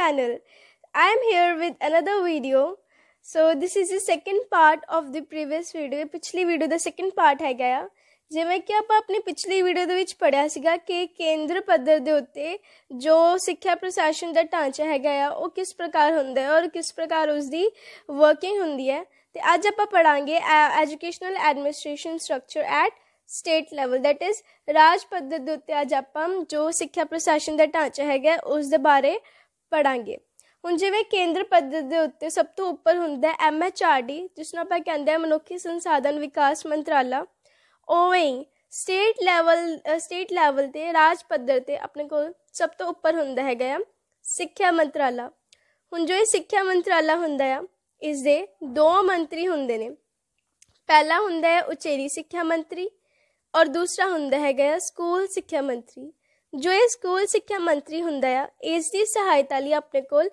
channel. I am here with another video. So this is the second part of the previous video ਪਿਛਲੀ video ਦਾ second part ਹੈਗਾ ਆ ਜਿਵੇਂ ਕਿ ਆਪਾਂ ਆਪਣੀ ਪਿਛਲੀ ਵੀਡੀਓ ਦੇ ਵਿੱਚ ਪੜਿਆ ਸੀਗਾ ਕਿ ਕੇਂਦਰ ਪੱਧਰ ਦੇ ਉੱਤੇ ਜੋ ਸਿੱਖਿਆ ਪ੍ਰਸ਼ਾਸਨ ਦਾ ਢਾਂਚਾ ਹੈਗਾ ਆ ਉਹ ਕਿਸ ਪ੍ਰਕਾਰ ਹੁੰਦਾ ਹੈ ਔਰ ਕਿਸ ਪ੍ਰਕਾਰ ਉਸ ਦੀ ਵਰਕਿੰਗ ਹੁੰਦੀ ਹੈ ਤੇ ਅੱਜ ਆਪਾਂ ਪੜਾਂਗੇ educational administration structure at state level that is ਰਾਜ ਪੱਧਰ ਦੇ ਉੱਤੇ ਅੱਜ ਆਪਾਂ ਜੋ ਸਿੱਖਿਆ ਪ੍ਰਸ਼ਾਸਨ ਦਾ ਢਾਂਚਾ ਹੈਗਾ ਉਸ ਦੇ ਬਾਰੇ ਪੜਾਂਗੇ ਹੁਣ ਜਿਵੇਂ ਕੇਂਦਰ ਪੱਧਰ ਦੇ ਉੱਤੇ ਸਭ ਤੋਂ ਉੱਪਰ ਹੁੰਦਾ ਹੈ ਐਮਐਚਆਰਡੀ ਜਿਸ ਨੂੰ ਆਪਾਂ ਕਹਿੰਦੇ ਹਾਂ ਮਨੁੱਖੀ ਸੰਸਾਧਨ ਵਿਕਾਸ ਮੰਤਰਾਲਾ ਉਵੇਂ ਹੀ ਸਟੇਟ ਲੈਵਲ ਸਟੇਟ ਲੈਵਲ ਤੇ ਰਾਜ ਪੱਧਰ ਤੇ ਆਪਣੇ ਕੋਲ ਸਭ ਤੋਂ ਉੱਪਰ ਹੁੰਦਾ ਹੈਗਾ ਆ ਸਿੱਖਿਆ ਮੰਤਰਾਲਾ ਹੁਣ ਜੋ ਇਹ ਸਿੱਖਿਆ ਮੰਤਰਾਲਾ ਹੁੰਦਾ ਆ ਇਸ ਦੇ ਦੋ ਮੰਤਰੀ ਹੁੰਦੇ ਨੇ ਪਹਿਲਾ ਹੁੰਦਾ ਹੈ ਉਚੇਰੀ ਸਿੱਖਿਆ ਮੰਤਰੀ ਔਰ ਦੂਸਰਾ ਹੁੰਦਾ ਹੈਗਾ ਸਕੂਲ ਸਿੱਖਿਆ ਮੰਤਰੀ ਜੋ ਇਹ ਸਕੂਲ ਸਿੱਖਿਆ ਮੰਤਰੀ ਹੁੰਦਾ ਆ ਇਸ ਦੀ ਸਹਾਇਤਾ ਲਈ ਆਪਣੇ ਕੋਲ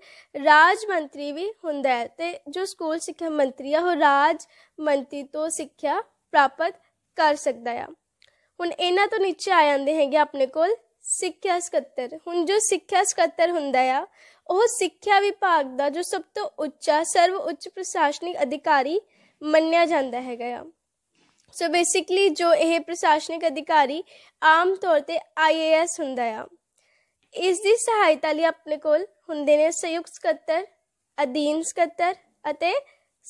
ਰਾਜ ਮੰਤਰੀ ਵੀ ਹੁੰਦਾ ਹੈ ਤੇ ਜੋ ਸਕੂਲ ਸਿੱਖਿਆ ਮੰਤਰੀ ਆ ਉਹ ਰਾਜ ਮੰਤਰੀ ਤੋਂ ਸਿੱਖਿਆ ਪ੍ਰਾਪਤ ਕਰ ਸਕਦਾ ਆ ਹੁਣ ਇਹਨਾਂ ਤੋਂ ਨੀਚੇ ਆ ਜਾਂਦੇ ਹੈਗੇ ਆਪਣੇ ਕੋਲ ਸਿੱਖਿਆ ਸਕੱਤਰ ਹੁਣ ਜੋ ਸਿੱਖਿਆ ਸਕੱਤਰ ਹੁੰਦਾ ਆ ਉਹ ਸਿੱਖਿਆ ਵਿਭਾਗ ਦਾ ਜੋ ਸਭ ਤੋਂ ਉੱਚਾ ਸਰਵ ਉੱਚ ਪ੍ਰਸ਼ਾਸਨਿਕ ਅਧਿਕਾਰੀ ਮੰਨਿਆ ਜਾਂਦਾ ਹੈਗਾ ਆ ਸੋ ਬੇਸਿਕਲੀ ਜੋ ਇਹ ਪ੍ਰਸ਼ਾਸਨਿਕ ਅਧਿਕਾਰੀ ਆਮ ਤੌਰ ਤੇ ਆਈਏਐਸ ਹੁੰਦਾ ਆ ਇਸ ਦੀ ਸਹਾਇਤਾ ਲਈ ਆਪਣੇ ਕੋਲ ਹੁੰਦੇ ਨੇ ਸੰਯੁਕਤ ਸਕੱਤਰ ਅਧੀਨ ਸਕੱਤਰ ਅਤੇ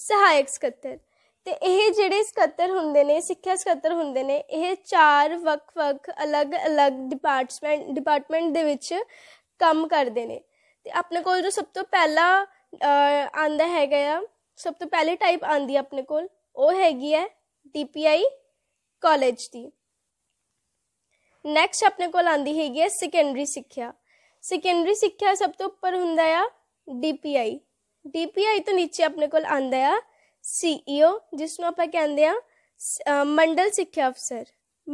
ਸਹਾਇਕ ਸਕੱਤਰ ਤੇ ਇਹ ਜਿਹੜੇ ਸਕੱਤਰ ਹੁੰਦੇ ਨੇ ਸਿੱਖਿਆ ਸਕੱਤਰ ਹੁੰਦੇ ਨੇ ਇਹ ਚਾਰ ਵੱਖ-ਵੱਖ ਅਲੱਗ-ਅਲੱਗ ਡਿਪਾਰਟਮੈਂਟ ਡਿਪਾਰਟਮੈਂਟ ਦੇ ਵਿੱਚ ਕੰਮ ਕਰਦੇ ਨੇ ਤੇ ਆਪਣੇ ਕੋਲ ਜੋ ਸਭ ਤੋਂ ਪਹਿਲਾ ਆਂਦਾ ਹੈਗਾ ਆ ਸਭ ਤੋਂ ਪਹਿਲੇ ਟਾਈਪ ਆਂਦੀ ਆਪਣੇ ਕੋਲ ਉਹ ਹੈਗੀ ਹੈ डीपीआई कॉलेज दी नेक्स्ट अपने को लांदी हैगी है सेकेंडरी सिक्ख्या सेकेंडरी सिक्ख्या सब तो उपर हुंदा या डीपीआई डीपीआई तो नीचे अपने को आंदा सीईओ e जिसनु आपा कहंदे मंडल सिक्ख्या अफसर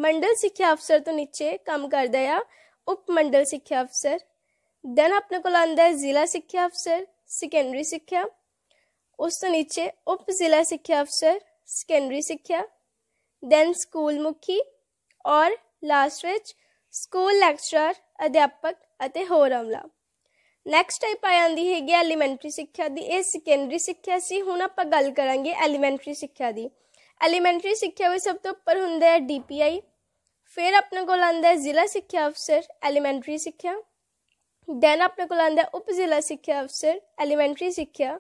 मंडल सिक्ख्या अफसर तो नीचे काम करदा या उपमंडल सिक्ख्या अफसर देन अपने को आंदा है जिला सिक्ख्या अफसर सेकेंडरी सिक्ख्या उस तो नीचे उप जिला सिक्ख्या अफसर ਸੈਕੰਡਰੀ ਸਿੱਖਿਆ ਦੈਨ ਸਕੂਲ ਮੁਖੀ ਔਰ ਲਾਸਟ ਵਿੱਚ ਸਕੂਲ ਲੈਕਚਰਰ ਅਧਿਆਪਕ ਅਤੇ ਹੋਰ ਅਮਲਾ ਨੈਕਸਟ ਟਾਈਪ ਆ ਜਾਂਦੀ ਹੈਗੀ ਐਲੀਮੈਂਟਰੀ ਸਿੱਖਿਆ ਦੀ ਇਹ ਸੈਕੰਡਰੀ ਸਿੱਖਿਆ ਸੀ ਹੁਣ ਆਪਾਂ ਗੱਲ ਕਰਾਂਗੇ ਐਲੀਮੈਂਟਰੀ ਸਿੱਖਿਆ ਦੀ ਐਲੀਮੈਂਟਰੀ ਸਿੱਖਿਆ ਵਿੱਚ ਸਭ ਤੋਂ ਉੱਪਰ ਹੁੰਦਾ ਹੈ ਡੀਪੀਆਈ ਫਿਰ ਆਪਣੇ ਕੋਲ ਆਂਦਾ ਹੈ ਜ਼ਿਲ੍ਹਾ ਸਿੱਖਿਆ ਅਫਸਰ ਐਲੀਮੈਂਟਰੀ ਸਿੱਖਿਆ ਦੈਨ ਆਪਣੇ ਕੋਲ ਆਂਦਾ ਹੈ ਉਪ ਜ਼ਿਲ੍ਹਾ ਸਿੱਖਿਆ ਅਫਸਰ ਐਲੀਮੈਂਟਰੀ ਸਿੱਖਿਆ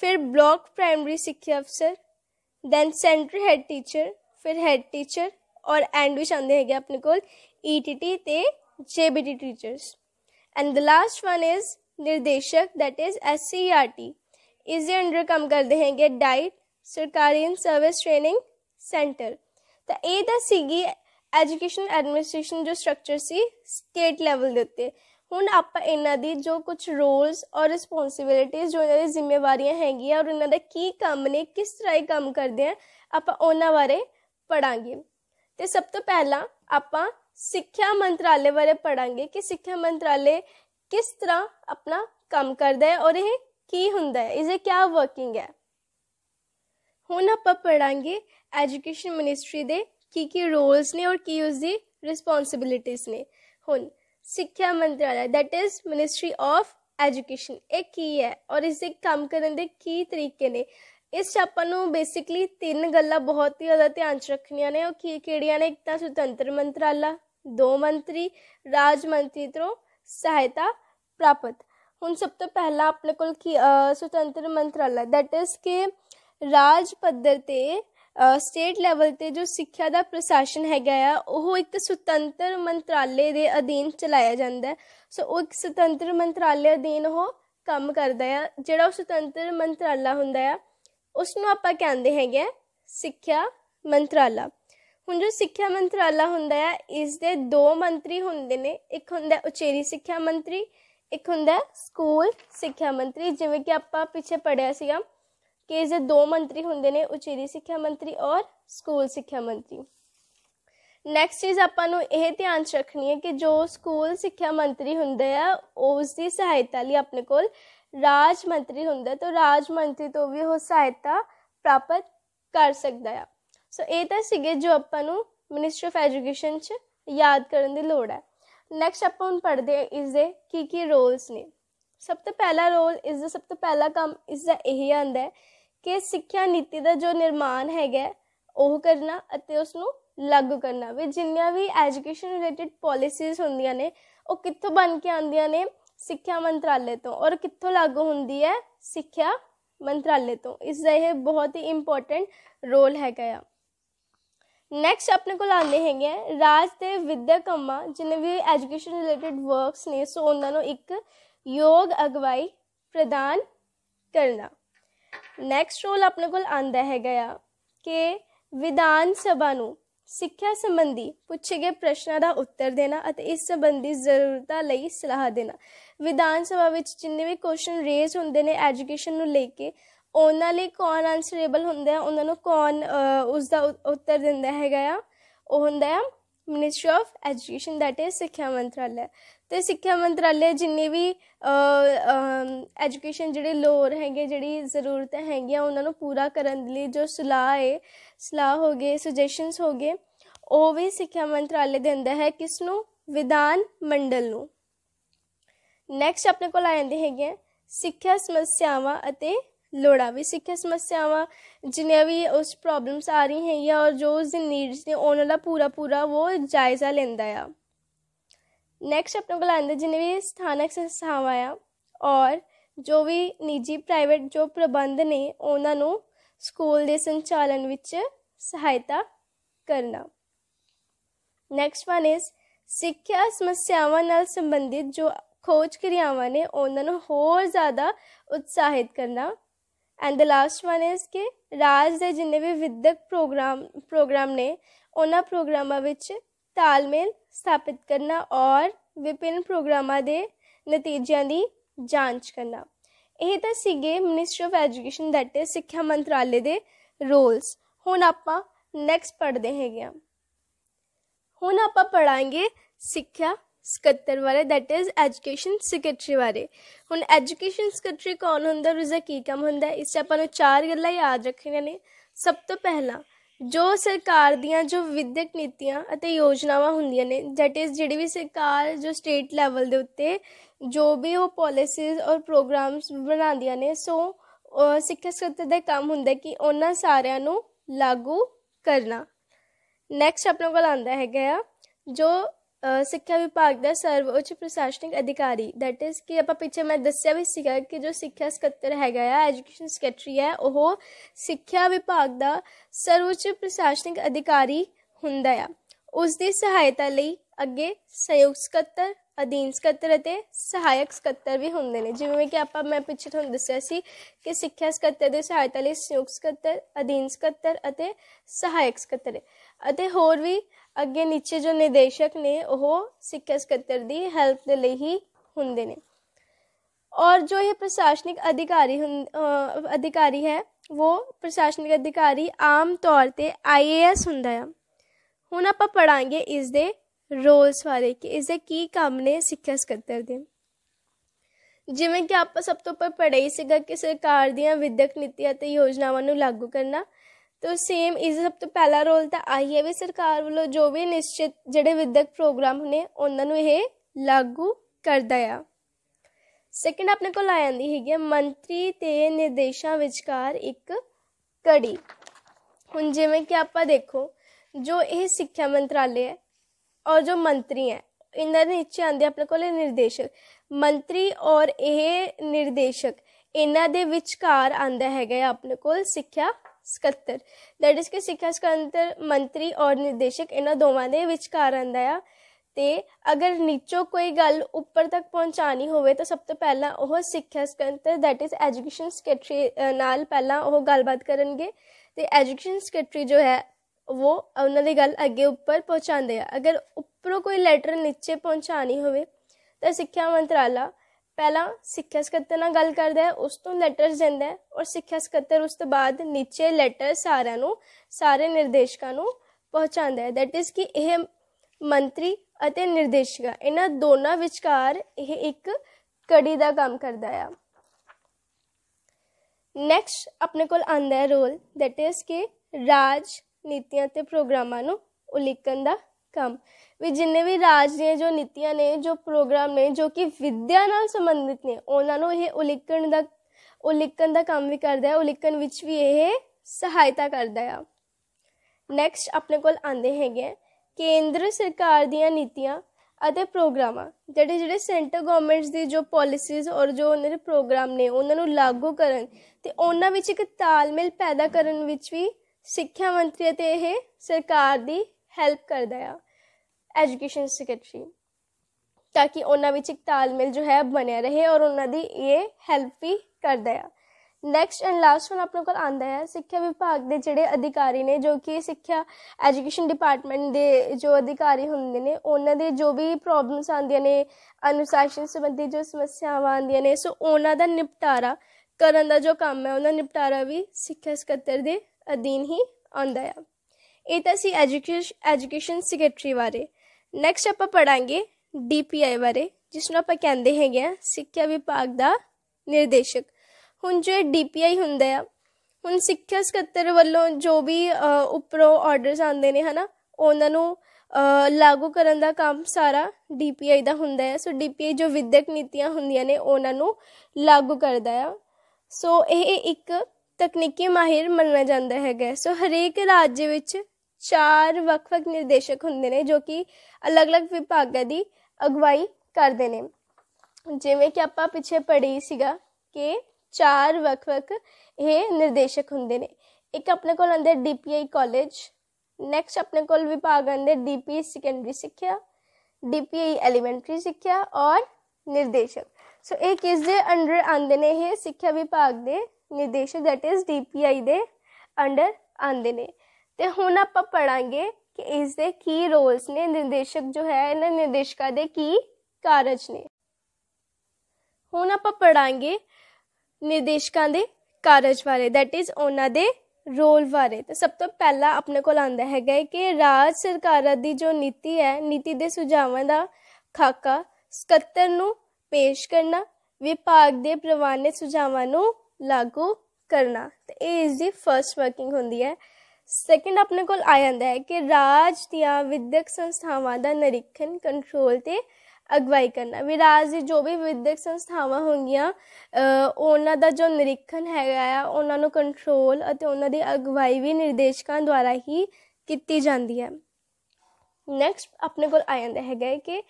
ਫਿਰ ਬਲਾਕ ਪ੍ਰਾਇਮਰੀ ਸਿੱਖਿਆ ਅਫਸਰ देन सेंटर हेड टीचर फिर हेड टीचर और एंड भी चाहते हैं अपने को ई टी टी ते J B T teachers and the last one is निर्देशक that is S C R T इस अंडर कम करते हैं डाइट सरकारी सर्विस ट्रेनिंग सेंटर तो यह सी एजुकेशन एडमिनिस्ट्रेशन जो स्ट्रक्चर से स्टेट लैवल के उत्ते ਹੁਣ ਆਪਾਂ ਇਹਨਾਂ ਦੀ ਜੋ ਕੁਝ ਰੋਲਸ ਔਰ ਰਿਸਪੌਂਸਿਬਿਲਿਟੀਜ਼ ਜੋ ਇਹਨਾਂ ਦੀ ਜ਼ਿੰਮੇਵਾਰੀਆਂ ਹੈਗੀਆਂ ਔਰ ਉਹਨਾਂ ਦਾ ਕੀ ਕੰਮ ਨੇ ਕਿਸ ਤਰ੍ਹਾਂ ਇਹ ਕੰਮ ਕਰਦੇ ਆ ਆਪਾਂ ਉਹਨਾਂ ਬਾਰੇ ਪੜਾਂਗੇ ਤੇ ਸਭ ਤੋਂ ਪਹਿਲਾਂ ਆਪਾਂ ਸਿੱਖਿਆ ਮੰਤਰਾਲੇ ਬਾਰੇ ਪੜਾਂਗੇ ਕਿ ਸਿੱਖਿਆ ਮੰਤਰਾਲੇ ਕਿਸ ਤਰ੍ਹਾਂ ਆਪਣਾ ਕੰਮ ਕਰਦਾ ਹੈ ਔਰ ਇਹ ਕੀ ਹੁੰਦਾ ਹੈ ਇਸ ਦੀ ਕੀ ਵਰਕਿੰਗ ਹੈ ਹੁਣ ਆਪਾਂ ਪੜਾਂਗੇ ਐਜੂਕੇਸ਼ਨ ਮਿਨਿਸਟਰੀ ਦੇ ਕੀ ਕੀ ਰੋਲਸ ਨੇ ਔਰ ਕੀ ਉਸ ਦੀ ਰਿਸਪੌਂਸਿਬਿਲਿਟੀਜ਼ ਨੇ ਹੁਣ ਸਿੱਖਿਆ ਮੰਤਰਾਲਾ that is ministry of education ਇਹ ਕੀ ਹੈ ਔਰ ਇਸ ਦੇ ਕੰਮ ਕਰਨ ਦੇ ਕੀ ਤਰੀਕੇ ਨੇ ਇਸ ਚ ਆਪਾਂ ਨੂੰ ਬੇਸਿਕਲੀ ਤਿੰਨ ਗੱਲਾਂ ਬਹੁਤ ਹੀ ਜ਼ਿਆਦਾ ਧਿਆਨ ਚ ਰੱਖਣੀਆਂ ਨੇ ਉਹ ਕੀ ਕਿਹੜੀਆਂ ਨੇ ਇੱਕ ਤਾਂ ਸੁਤੰਤਰ ਮੰਤਰਾਲਾ ਦੋ ਮੰਤਰੀ ਰਾਜ ਮੰਤਰੀ ਤੋਂ ਸਹਾਇਤਾ ਪ੍ਰਾਪਤ ਹੁਣ ਸਭ ਤੋਂ ਪਹਿਲਾਂ ਆਪਣੇ ਕੋਲ ਕੀ ਸੁਤੰਤਰ ਮੰਤਰਾਲਾ ਦੈਟ ਇਜ਼ ਕਿ ਰਾਜ ਪੱਧਰ ਤੇ ਸਟੇਟ ਲੈਵਲ ਤੇ ਜੋ ਸਿੱਖਿਆ ਦਾ ਪ੍ਰਸ਼ਾਸਨ ਹੈਗਾ ਆ ਉਹ ਇੱਕ ਸੁਤੰਤਰ ਮੰਤਰਾਲੇ ਦੇ ਅਧੀਨ ਚਲਾਇਆ ਜਾਂਦਾ ਹੈ ਸੋ ਉਹ ਇੱਕ ਸੁਤੰਤਰ ਮੰਤਰਾਲੇ ਅਧੀਨ ਉਹ ਕੰਮ ਕਰਦਾ ਆ ਜਿਹੜਾ ਉਹ ਸੁਤੰਤਰ ਮੰਤਰਾਲਾ ਹੁੰਦਾ ਆ ਉਸ ਨੂੰ ਆਪਾਂ ਕਹਿੰਦੇ ਹੈਗੇ ਸਿੱਖਿਆ ਮੰਤਰਾਲਾ ਹੁਣ ਜੋ ਸਿੱਖਿਆ ਮੰਤਰਾਲਾ ਹੁੰਦਾ ਆ ਇਸ ਦੇ ਦੋ ਮੰਤਰੀ ਹੁੰਦੇ ਨੇ ਇੱਕ ਹੁੰਦਾ ਉਚੇਰੀ ਸਿੱਖਿਆ ਮੰਤਰੀ ਇੱਕ ਹੁੰਦਾ ਸਕੂਲ ਸਿੱਖਿਆ ਮੰਤਰੀ ਜਿਵੇਂ ਕਿ ਆਪਾਂ ਪਿੱਛੇ ਪੜਿਆ ਸੀਗਾ ਕਿ ਇਸ ਦੇ ਦੋ ਮੰਤਰੀ ਹੁੰਦੇ ਨੇ ਉਚੇਰੀ ਸਿੱਖਿਆ ਮੰਤਰੀ ਔਰ ਸਕੂਲ ਸਿੱਖਿਆ ਮੰਤਰੀ ਨੈਕਸਟ ਇਸ ਆਪਾਂ ਨੂੰ ਇਹ ਧਿਆਨ ਰੱਖਣੀ ਹੈ ਕਿ ਜੋ ਸਕੂਲ ਸਿੱਖਿਆ ਮੰਤਰੀ ਹੁੰਦੇ ਆ ਉਸ ਦੀ ਸਹਾਇਤਾ ਲਈ ਆਪਣੇ ਕੋਲ ਰਾਜ ਮੰਤਰੀ ਹੁੰਦਾ ਤਾਂ ਰਾਜ ਮੰਤਰੀ ਤੋਂ ਵੀ ਉਹ ਸਹਾਇਤਾ ਪ੍ਰਾਪਤ ਕਰ ਸਕਦਾ ਆ ਸੋ ਇਹ ਤਾਂ ਸੀਗੇ ਜੋ ਆਪਾਂ ਨੂੰ ਮਿਨਿਸਟਰੀ ਆਫ ਐਜੂਕੇਸ਼ਨ 'ਚ ਯਾਦ ਕਰਨ ਦੀ ਲੋੜ ਹੈ ਨੈਕਸਟ ਆਪਾਂ ਹੁਣ ਪੜ੍ਹਦੇ ਆ ਇਸ ਦੇ ਕੀ ਕੀ ਰੋਲਸ ਨੇ ਸਭ ਤੋਂ ਪਹਿਲਾ ਰੋਲ ਇਸ ਦਾ ਸਭ ਤੋਂ ਪਹਿਲਾ ਕੰਮ ਇਸ ਦਾ ਇਹ ਆਂਦਾ ਹੈ ਕਿ ਸਿੱਖਿਆ ਨੀਤੀ ਦਾ ਜੋ ਨਿਰਮਾਣ ਹੈਗਾ ਉਹ ਕਰਨਾ ਅਤੇ ਉਸ ਨੂੰ ਲਾਗੂ ਕਰਨਾ ਵੀ ਜਿੰਨੀਆਂ ਵੀ ਐਜੂਕੇਸ਼ਨ ਰਿਲੇਟਡ ਪਾਲਿਸੀਜ਼ ਹੁੰਦੀਆਂ ਨੇ ਉਹ ਕਿੱਥੋਂ ਬਣ ਕੇ ਆਉਂਦੀਆਂ ਨੇ ਸਿੱਖਿਆ ਮੰਤਰਾਲੇ ਤੋਂ ਔਰ ਕਿੱਥੋਂ ਲਾਗੂ ਹੁੰਦੀ ਹੈ ਸਿੱਖਿਆ ਮੰਤਰਾਲੇ ਤੋਂ ਇਸ ਦਾ ਇਹ ਬਹੁਤ ਹੀ ਇੰਪੋਰਟੈਂਟ ਰੋਲ ਹੈਗਾ ਆ ਨੈਕਸਟ ਆਪਣੇ ਕੋਲ ਆਉਂਦੇ ਹੈਗੇ ਰਾਜ ਦੇ ਵਿਦਿਅਕ ਕੰਮਾਂ ਜਿਨੇ ਵੀ ਐਜੂਕੇਸ਼ਨ ਰਿਲੇਟਡ ਵਰਕਸ ਨੇ ਸੋ ਉਹਨਾਂ ਨੂੰ ਇੱਕ ਯੋਗ ਅਗਵਾਈ ਪ੍ਰਦਾਨ ਕਰਨਾ ਨੈਕਸਟ ਰੋਲ ਆਪਣੇ ਕੋਲ ਆਂਦਾ ਹੈਗਾ ਆ ਕਿ ਵਿਧਾਨ ਸਭਾ ਨੂੰ ਸਿੱਖਿਆ ਸੰਬੰਧੀ ਪੁੱਛੇ ਗਏ ਪ੍ਰਸ਼ਨਾਂ ਦਾ ਉੱਤਰ ਦੇਣਾ ਅਤੇ ਇਸ ਸੰਬੰਧੀ ਜ਼ਰੂਰਤਾਂ ਲਈ ਸਲਾਹ ਦੇਣਾ ਵਿਧਾਨ ਸਭਾ ਵਿੱਚ ਜਿੰਨੇ ਵੀ ਕੁਐਸਚਨ ਰੇਜ਼ ਹੁੰਦੇ ਨੇ ਐਜੂਕੇਸ਼ਨ ਨੂੰ ਲੈ ਕੇ ਉਹਨਾਂ ਲਈ ਕੌਣ ਆਨਸਰੇਬਲ ਹੁੰਦਾ ਹੈ ਉਹਨਾਂ ਨੂੰ ਕੌਣ ਉਸ ਦਾ ਉੱਤਰ ਦਿੰਦਾ ਹੈਗਾ ਆ ਉਹ ਹੁੰਦਾ ਹੈ ministry of education that is ਸਿੱਖਿਆ ਮੰਤਰਾਲਾ ਤੇ ਸਿੱਖਿਆ ਮੰਤਰਾਲੇ ਜਿੰਨੇ ਵੀ ਐਜੂਕੇਸ਼ਨ ਜਿਹੜੇ ਲੋਰ ਹੈਗੇ ਜਿਹੜੀ ਜ਼ਰੂਰਤ ਹੈਗੀਆਂ ਉਹਨਾਂ ਨੂੰ ਪੂਰਾ ਕਰਨ ਲਈ ਜੋ ਸਲਾਹ ਹੈ ਸਲਾਹ ਹੋ ਗਏ ਸੁਜੈਸ਼ਨਸ ਹੋ ਗਏ ਉਹ ਵੀ ਸਿੱਖਿਆ ਮੰਤਰਾਲੇ ਦਿੰਦਾ ਹੈ ਕਿਸ ਨੂੰ ਵਿਧਾਨ ਮੰਡਲ ਨੂੰ ਨੈਕਸਟ ਆਪਣੇ ਕੋਲ ਆ ਜਾਂਦੇ ਹੈਗੇ ਸਿੱਖਿਆ ਸਮੱਸਿਆਵਾਂ ਅਤੇ ਲੋੜਾਂ ਵੀ ਸਿੱਖਿਆ ਸਮੱਸਿਆਵਾਂ ਜਿੰਨੀਆਂ ਵੀ ਉਸ ਪ੍ਰੋਬਲਮਸ ਆ ਰਹੀ ਹੈ ਜਾਂ ਜੋ ਉਸ ਦੀ ਨੀਡਸ ਨੇ ਉਹਨਾਂ ਦਾ ਪੂਰਾ ਪੂਰਾ ਉਹ ਜਾਇਜ਼ਾ ਲੈਂਦਾ ਆ ਨੈਕਸਟ ਆਪਣੇ ਕੋਲ ਆਂਦੇ ਜਿੰਨੇ ਵੀ ਸਥਾਨਕ ਸੰਸਥਾਵਾਂ ਆ ਔਰ ਜੋ ਵੀ ਨਿੱਜੀ ਪ੍ਰਾਈਵੇਟ ਜੋ ਪ੍ਰਬੰਧ ਨੇ ਉਹਨਾਂ ਨੂੰ ਸਕੂਲ ਦੇ ਸੰਚਾਲਨ ਵਿੱਚ ਸਹਾਇਤਾ ਕਰਨਾ ਨੈਕਸਟ ਵਨ ਇਜ਼ ਸਿੱਖਿਆ ਸਮੱਸਿਆਵਾਂ ਨਾਲ ਸੰਬੰਧਿਤ ਜੋ ਖੋਜ ਕਿਰਿਆਵਾਂ ਨੇ ਉਹਨਾਂ ਨੂੰ ਹੋਰ ਜ਼ਿਆਦਾ ਉਤਸ਼ਾਹਿਤ ਕਰਨਾ and the last one is ਕਿ ਰਾਜ ਦੇ ਜਿੰਨੇ ਵੀ ਵਿਦਿਅਕ ਪ੍ਰੋਗਰਾਮ ਪ੍ਰੋਗਰਾਮ ਨੇ ਉਹਨਾਂ ਪ੍ਰੋਗਰਾਮਾਂ ਵਿੱਚ ਤਾਲਮੇਲ ਸਥਾਪਿਤ ਕਰਨਾ ਔਰ ਵਿਭਿੰਨ ਪ੍ਰੋਗਰਾਮਾਂ ਦੇ ਨਤੀਜਿਆਂ ਦੀ ਜਾਂਚ ਕਰਨਾ ਇਹ ਤਾਂ ਸੀਗੇ ministry of education that is ਸਿੱਖਿਆ ਮੰਤਰਾਲੇ ਦੇ ਰੋਲਸ ਹੁਣ ਆਪਾਂ ਨੈਕਸਟ ਪੜ੍ਹਦੇ ਹੈਗੇ ਆ ਹੁਣ ਆਪਾਂ ਪੜਾਂਗੇ ਸਿੱਖਿਆ ਸਕੱਤਰ ਬਾਰੇ ਦੈਟ ਇਜ਼ ਐਜੂਕੇਸ਼ਨ ਸੈਕਟਰੀ ਬਾਰੇ ਹੁਣ ਐਜੂਕੇਸ਼ਨ ਸਕੱਤਰੀ ਕੌਣ ਹੁੰਦਾ ਰੁਜ਼ਾ ਕੀ ਕੰਮ ਹੁੰਦਾ ਇਸ 'ਚ ਆਪਾਂ ਨੂੰ ਚਾਰ ਗੱਲਾਂ ਯਾਦ ਰੱਖਣੀਆਂ ਨੇ ਸਭ ਤੋਂ ਪਹਿਲਾਂ ਜੋ ਸਰਕਾਰ ਦੀਆਂ ਜੋ ਵਿਦਿਅਕ ਨੀਤੀਆਂ ਅਤੇ ਯੋਜਨਾਵਾਂ ਹੁੰਦੀਆਂ ਨੇ ਥੈਟ ਇਜ਼ ਜਿਹੜੀ ਵੀ ਸਰਕਾਰ ਜੋ ਸਟੇਟ ਲੈਵਲ ਦੇ ਉੱਤੇ ਜੋ ਵੀ ਉਹ ਪਾਲਿਸੀਜ਼ ਔਰ ਪ੍ਰੋਗਰਾਮਸ ਬਣਾਉਂਦੀਆਂ ਨੇ ਸੋ ਸਿੱਖਿਆ ਸਕੱਤਰ ਦਾ ਕੰਮ ਹੁੰਦਾ ਕਿ ਉਹਨਾਂ ਸਾਰਿਆਂ ਨੂੰ ਲਾਗੂ ਕਰਨਾ ਨੈਕਸਟ ਆਪਣੇ ਕੋਲ ਆਉਂਦਾ ਹੈਗਾ ਜੋ ਸਿੱਖਿਆ ਵਿਭਾਗ ਦਾ ਸਰਵਉੱਚ ਪ੍ਰਸ਼ਾਸਨਿਕ ਅਧਿਕਾਰੀ ਥੈਟ ਇਜ਼ ਕਿ ਆਪਾਂ ਪਿੱਛੇ ਮੈਂ ਦੱਸਿਆ ਵੀ ਸੀਗਾ ਕਿ ਜੋ ਸਿੱਖਿਆ ਸਕੱਤਰ ਹੈਗਾ ਆ ਐਜੂਕੇਸ਼ਨ ਸਕੱਤਰੀ ਹੈ ਉਹ ਸਿੱਖਿਆ ਵਿਭਾਗ ਦਾ ਸਰਵਉੱਚ ਪ੍ਰਸ਼ਾਸਨਿਕ ਅਧਿਕਾਰੀ ਹੁੰਦਾ ਆ ਉਸ ਦੀ ਸਹਾਇਤਾ ਲਈ ਅੱਗੇ ਸਹਿਯੋਗ ਸਕੱਤਰ अधीन सकत्र सहायक सकत्र भी होंगे ने जिमें कि आप मैं पिछले थोड़ा दसिया कि सिक्ख्या सकत्र की सहायता लिए संयुक्त सकत्र अधीन सकत्र सहायक सकत्र होर भी अगे नीचे जो निर्देशक ने सिक्ख्या सकत्र की हैल्प के लिए ही होंगे ने और जो ये प्रशासनिक अधिकारी हों अधिकारी है वो प्रशासनिक अधिकारी आम तौर पर आई ए एस हों हूँ आप पढ़ा इस दे ਰੋਲਸ ਬਾਰੇ ਕਿ ਇਸ ਦੇ ਕੀ ਕੰਮ ਨੇ ਸਿੱਖਿਆ ਸਕੱਤਰ ਦੇ ਜਿਵੇਂ ਕਿ ਆਪਾਂ ਸਭ ਤੋਂ ਉੱਪਰ ਪੜ੍ਹਾਈ ਸੀਗਾ ਕਿ ਸਰਕਾਰ ਦੀਆਂ ਵਿਦਿਅਕ ਨੀਤੀਆਂ ਤੇ ਯੋਜਨਾਵਾਂ ਨੂੰ ਲਾਗੂ ਕਰਨਾ ਤੋ ਸੇਮ ਇਸ ਸਭ ਤੋਂ ਪਹਿਲਾ ਰੋਲ ਤਾਂ ਆਈ ਹੈ ਵੀ ਸਰਕਾਰ ਵੱਲੋਂ ਜੋ ਵੀ ਨਿਸ਼ਚਿਤ ਜਿਹੜੇ ਵਿਦਿਅਕ ਪ੍ਰੋਗਰਾਮ ਨੇ ਉਹਨਾਂ ਨੂੰ ਇਹ ਲਾਗੂ ਕਰਦਾ ਆ ਸੈਕਿੰਡ ਆਪਣੇ ਕੋਲ ਆ ਜਾਂਦੀ ਹੈਗੀ ਮੰਤਰੀ ਤੇ ਨਿਰਦੇਸ਼ਾਂ ਵਿਚਕਾਰ ਇੱਕ ਕੜੀ ਹੁਣ ਜਿਵੇਂ ਕਿ ਆਪਾਂ ਦੇਖੋ ਜੋ ਇਹ ਸਿੱਖਿਆ ਮੰਤਰਾਲੇ ਹੈ ਔਰ ਜੋ ਮੰਤਰੀ ਹੈ ਇਹਨਾਂ ਦੇ ਨੀਚੇ ਆਂਦੇ ਆਪਣੇ ਕੋਲੇ ਨਿਰਦੇਸ਼ਕ ਮੰਤਰੀ ਔਰ ਇਹ ਨਿਰਦੇਸ਼ਕ ਇਹਨਾਂ ਦੇ ਵਿਚਕਾਰ ਆਂਦਾ ਹੈਗਾ ਆਪਣੇ ਕੋਲ ਸਿੱਖਿਆ ਸਕੱਤਰ ਦੈਟ ਇਜ਼ ਕਿ ਸਿੱਖਿਆ ਸਕੱਤਰ ਮੰਤਰੀ ਔਰ ਨਿਰਦੇਸ਼ਕ ਇਹਨਾਂ ਦੋਵਾਂ ਦੇ ਵਿਚਕਾਰ ਆਂਦਾ ਆ ਤੇ ਅਗਰ ਨੀਚੋਂ ਕੋਈ ਗੱਲ ਉੱਪਰ ਤੱਕ ਪਹੁੰਚਾਣੀ ਹੋਵੇ ਤਾਂ ਸਭ ਤੋਂ ਪਹਿਲਾਂ ਉਹ ਸਿੱਖਿਆ ਸਕੱਤਰ ਦੈਟ ਇਜ਼ ਐਜੂਕੇਸ਼ਨ ਸਕੱਟਰੀ ਨਾਲ ਪਹਿਲਾਂ ਉਹ ਗੱਲਬਾਤ ਕਰਨਗੇ ਤੇ ਐਜੂਕੇਸ਼ਨ ਸਕੱਟਰੀ ਜੋ ਹੈ ਉਹ ਉਹਨਾਂ ਦੀ ਗੱਲ ਅੱਗੇ ਉੱਪਰ ਪਹੁੰਚਾਉਂਦੇ ਆ ਅਗਰ ਉੱਪਰੋਂ ਕੋਈ ਲੈਟਰ ਨੀਚੇ ਪਹੁੰਚਾਣੀ ਹੋਵੇ ਤਾਂ ਸਿੱਖਿਆ ਮੰਤਰਾਲਾ ਪਹਿਲਾਂ ਸਿੱਖਿਆ ਸਕੱਤਰ ਨਾਲ ਗੱਲ ਕਰਦਾ ਹੈ ਉਸ ਤੋਂ ਲੈਟਰਸ ਦਿੰਦਾ ਹੈ ਔਰ ਸਿੱਖਿਆ ਸਕੱਤਰ ਉਸ ਤੋਂ ਬਾਅਦ ਨੀਚੇ ਲੈਟਰ ਸਾਰਿਆਂ ਨੂੰ ਸਾਰੇ ਨਿਰਦੇਸ਼ਕਾਂ ਨੂੰ ਪਹੁੰਚਾਉਂਦਾ ਹੈ ਦੈਟ ਇਜ਼ ਕਿ ਇਹ ਮੰਤਰੀ ਅਤੇ ਨਿਰਦੇਸ਼ਕ ਇਹਨਾਂ ਦੋਨਾਂ ਵਿਚਕਾਰ ਇਹ ਇੱਕ ਕੜੀ ਦਾ ਕੰਮ ਕਰਦਾ ਆ ਨੈਕਸਟ ਆਪਣੇ ਕੋਲ ਆਂਦਾ ਹੈ ਰੋਲ ਦੈਟ ਇਜ਼ ਕਿ ਰਾਜ ਨੀਤੀਆਂ ਤੇ ਪ੍ਰੋਗਰਾਮਾਂ ਨੂੰ ਉਲੀਕਣ ਦਾ ਕੰਮ ਵੀ ਜਿੰਨੇ ਵੀ ਰਾਜ ਦੀਆਂ ਜੋ ਨੀਤੀਆਂ ਨੇ ਜੋ ਪ੍ਰੋਗਰਾਮ ਨੇ ਜੋ ਕਿ ਵਿਦਿਆ ਨਾਲ ਸੰਬੰਧਿਤ ਨੇ ਉਹਨਾਂ ਨੂੰ ਇਹ ਉਲੀਕਣ ਦਾ ਉਲੀਕਣ ਦਾ ਕੰਮ ਵੀ ਕਰਦਾ ਹੈ ਉਲੀਕਣ ਵਿੱਚ ਵੀ ਇਹ ਸਹਾਇਤਾ ਕਰਦਾ ਹੈ ਨੈਕਸਟ ਆਪਣੇ ਕੋਲ ਆਂਦੇ ਹੈਗੇ ਕੇਂਦਰ ਸਰਕਾਰ ਦੀਆਂ ਨੀਤੀਆਂ ਅਤੇ ਪ੍ਰੋਗਰਾਮਾਂ ਜਿਹੜੇ ਜਿਹੜੇ ਸੈਂਟਰ ਗਵਰਨਮੈਂਟਸ ਦੀ ਜੋ ਪਾਲਿਸੀਜ਼ ਔਰ ਜੋ ਉਹਨਾਂ ਦੇ ਪ੍ਰੋਗਰਾਮ ਨੇ ਉਹਨਾਂ ਨੂੰ ਲਾਗੂ ਕਰਨ ਤੇ ਉਹਨਾਂ ਵਿੱਚ ਇੱਕ ਤਾਲਮੇਲ ਪੈਦਾ ਕਰਨ ਵਿੱਚ ਵੀ ਸਿੱਖਿਆ ਮੰਤਰੀ ਅਤੇ ਇਹ ਸਰਕਾਰ ਦੀ ਹੈਲਪ ਕਰਦਾ ਆ ਐਜੂਕੇਸ਼ਨ ਸੈਕਟਰੀ ਤਾਂ ਕਿ ਉਹਨਾਂ ਵਿੱਚ ਇੱਕ ਤਾਲਮੇਲ ਜੋ ਹੈ ਬਣਿਆ ਰਹੇ ਔਰ ਉਹਨਾਂ ਦੀ ਇਹ ਹੈਲਪ ਵੀ ਕਰਦਾ ਆ ਨੈਕਸਟ ਐਂਡ ਲਾਸਟ ਵਨ ਆਪਣੇ ਕੋਲ ਆਂਦਾ ਹੈ ਸਿੱਖਿਆ ਵਿਭਾਗ ਦੇ ਜਿਹੜੇ ਅਧਿਕਾਰੀ ਨੇ ਜੋ ਕਿ ਸਿੱਖਿਆ ਐਜੂਕੇਸ਼ਨ ਡਿਪਾਰਟਮੈਂਟ ਦੇ ਜੋ ਅਧਿਕਾਰੀ ਹੁੰਦੇ ਨੇ ਉਹਨਾਂ ਦੇ ਜੋ ਵੀ ਪ੍ਰੋਬਲਮਸ ਆਉਂਦੀਆਂ ਨੇ ਅਨੁਸ਼ਾਸਨ ਸੰਬੰਧੀ ਜੋ ਸਮੱਸਿਆਵਾਂ ਆਉਂਦੀਆਂ ਨੇ ਸੋ ਉਹਨਾਂ ਦਾ ਨਿਪਟਾਰਾ ਕਰਨ ਦਾ ਜੋ ਕੰਮ ਹੈ ਉਹਨਾਂ ਨਿਪਟਾਰਾ ਵੀ ਸਿੱਖਿਆ ਸਕੱਤਰ ਦੇ ਅਧੀਨ ਹੀ ਆਉਂਦਾ ਆ ਇਹ ਤਾਂ ਸੀ ਐਜੂਕੇਸ਼ਨ ਸੈਕਟਰੀ ਬਾਰੇ ਨੈਕਸਟ ਆਪਾਂ ਪੜਾਂਗੇ ਡੀਪੀਆਈ ਬਾਰੇ ਜਿਸ ਨੂੰ ਆਪਾਂ ਕਹਿੰਦੇ ਹੈਗੇ ਆ ਸਿੱਖਿਆ ਵਿਭਾਗ ਦਾ ਨਿਰਦੇਸ਼ਕ ਹੁਣ ਜੋ ਡੀਪੀਆਈ ਹੁੰਦਾ ਆ ਹੁਣ ਸਿੱਖਿਆ ਸਕੱਤਰ ਵੱਲੋਂ ਜੋ ਵੀ ਉੱਪਰੋਂ ਆਰਡਰਸ ਆਉਂਦੇ ਨੇ ਹਨਾ ਉਹਨਾਂ ਨੂੰ ਲਾਗੂ ਕਰਨ ਦਾ ਕੰਮ ਸਾਰਾ ਡੀਪੀਆਈ ਦਾ ਹੁੰਦਾ ਹੈ ਸੋ ਡੀਪੀਆਈ ਜੋ ਵਿਦਿਅਕ ਨੀਤੀਆਂ ਹੁੰਦੀਆਂ ਨੇ ਉਹਨਾਂ ਨੂੰ ਲਾਗੂ ਕਰਦਾ ਆ ਸੋ ਇਹ ਇੱਕ ਤਕਨੀਕੀ ਮਾਹਿਰ ਮੰਨਿਆ ਜਾਂਦਾ ਹੈਗਾ ਸੋ ਹਰੇਕ ਰਾਜ ਵਿੱਚ ਚਾਰ ਵੱਖ-ਵੱਖ ਨਿਰਦੇਸ਼ਕ ਹੁੰਦੇ ਨੇ ਜੋ ਕਿ ਅਲੱਗ-ਅਲੱਗ ਵਿਭਾਗਾਂ ਦੀ ਅਗਵਾਈ ਕਰਦੇ ਨੇ ਜਿਵੇਂ ਕਿ ਆਪਾਂ ਪਿੱਛੇ ਪੜ੍ਹੀ ਸੀਗਾ ਕਿ ਚਾਰ ਵੱਖ-ਵੱਖ ਇਹ ਨਿਰਦੇਸ਼ਕ ਹੁੰਦੇ ਨੇ ਇੱਕ ਆਪਣੇ ਕੋਲ ਅੰਦਰ ਡੀਪੀਆਈ ਕਾਲਜ ਨੈਕਸਟ ਆਪਣੇ ਕੋਲ ਵਿਭਾਗ ਅੰਦਰ ਡੀਪੀ ਸੈਕੰਡਰੀ ਸਿੱਖਿਆ ਡੀਪੀਆਈ ਐਲੀਮੈਂਟਰੀ ਸਿੱਖਿਆ ਔਰ ਨਿਰਦੇਸ਼ਕ ਸੋ ਇਹ ਕਿਸ ਦੇ ਅੰਡਰ ਆਉਂਦੇ ਨੇ ਇਹ ਸਿੱਖਿਆ ਵਿਭਾਗ ਦੇ ਨਿਰਦੇਸ਼ਕ ਦੈਟ ਇਜ਼ ਡੀਪੀਆਈ ਦੇ ਅੰਡਰ ਆਉਂਦੇ ਨੇ ਤੇ ਹੁਣ ਆਪਾਂ ਪੜਾਂਗੇ ਕਿ ਇਸ ਦੇ ਕੀ ਰੋਲਸ ਨੇ ਨਿਰਦੇਸ਼ਕ ਜੋ ਹੈ ਇਹਨਾਂ ਨਿਰਦੇਸ਼ਕਾਂ ਦੇ ਕੀ ਕਾਰਜ ਨੇ ਹੁਣ ਆਪਾਂ ਪੜਾਂਗੇ ਨਿਰਦੇਸ਼ਕਾਂ ਦੇ ਕਾਰਜ ਬਾਰੇ ਦੈਟ ਇਜ਼ ਉਹਨਾਂ ਦੇ ਰੋਲ ਬਾਰੇ ਤਾਂ ਸਭ ਤੋਂ ਪਹਿਲਾਂ ਆਪਣੇ ਕੋਲ ਆਂਦਾ ਹੈਗਾ ਕਿ ਰਾਜ ਸਰਕਾਰਾਂ ਦੀ ਜੋ ਨੀਤੀ ਹੈ ਨੀਤੀ ਦੇ ਸੁਝਾਵਾਂ ਦਾ ਖਾਕਾ ਸਕੱਤਰ ਨੂੰ ਪੇਸ਼ ਕਰਨਾ ਵਿਭਾਗ ਦੇ ਪ੍ਰਵਾਨੇ ਸੁਝਾਵਾਂ ਨੂੰ ਲਾਗੂ ਕਰਨਾ ਤੇ ਇਹ ਇਸ ਦੀ ਫਰਸਟ ਵਰਕਿੰਗ ਹੁੰਦੀ ਹੈ ਸੈਕੰਡ ਆਪਣੇ ਕੋਲ ਆ ਜਾਂਦਾ ਹੈ ਕਿ ਰਾਜ ਦੀਆਂ ਵਿਦਿਅਕ ਸੰਸਥਾਵਾਂ ਦਾ ਨਿਰੀਖਣ ਕੰਟਰੋਲ ਤੇ ਅਗਵਾਈ ਕਰਨਾ ਵੀ ਰਾਜ ਦੀ ਜੋ ਵੀ ਵਿਦਿਅਕ ਸੰਸਥਾਵਾਂ ਹੋਣਗੀਆਂ ਉਹਨਾਂ ਦਾ ਜੋ ਨਿਰੀਖਣ ਹੈਗਾ ਆ ਉਹਨਾਂ ਨੂੰ ਕੰਟਰੋਲ ਅਤੇ ਉਹਨਾਂ ਦੀ ਅਗਵਾਈ ਵੀ ਨਿਰਦੇਸ਼ਕਾਂ ਦੁਆਰਾ ਹੀ ਕੀਤੀ ਜਾਂਦੀ ਹੈ ਨੈਕਸਟ ਆਪਣੇ ਕੋਲ ਆ ਜਾਂਦਾ ਹੈਗਾ ਕਿ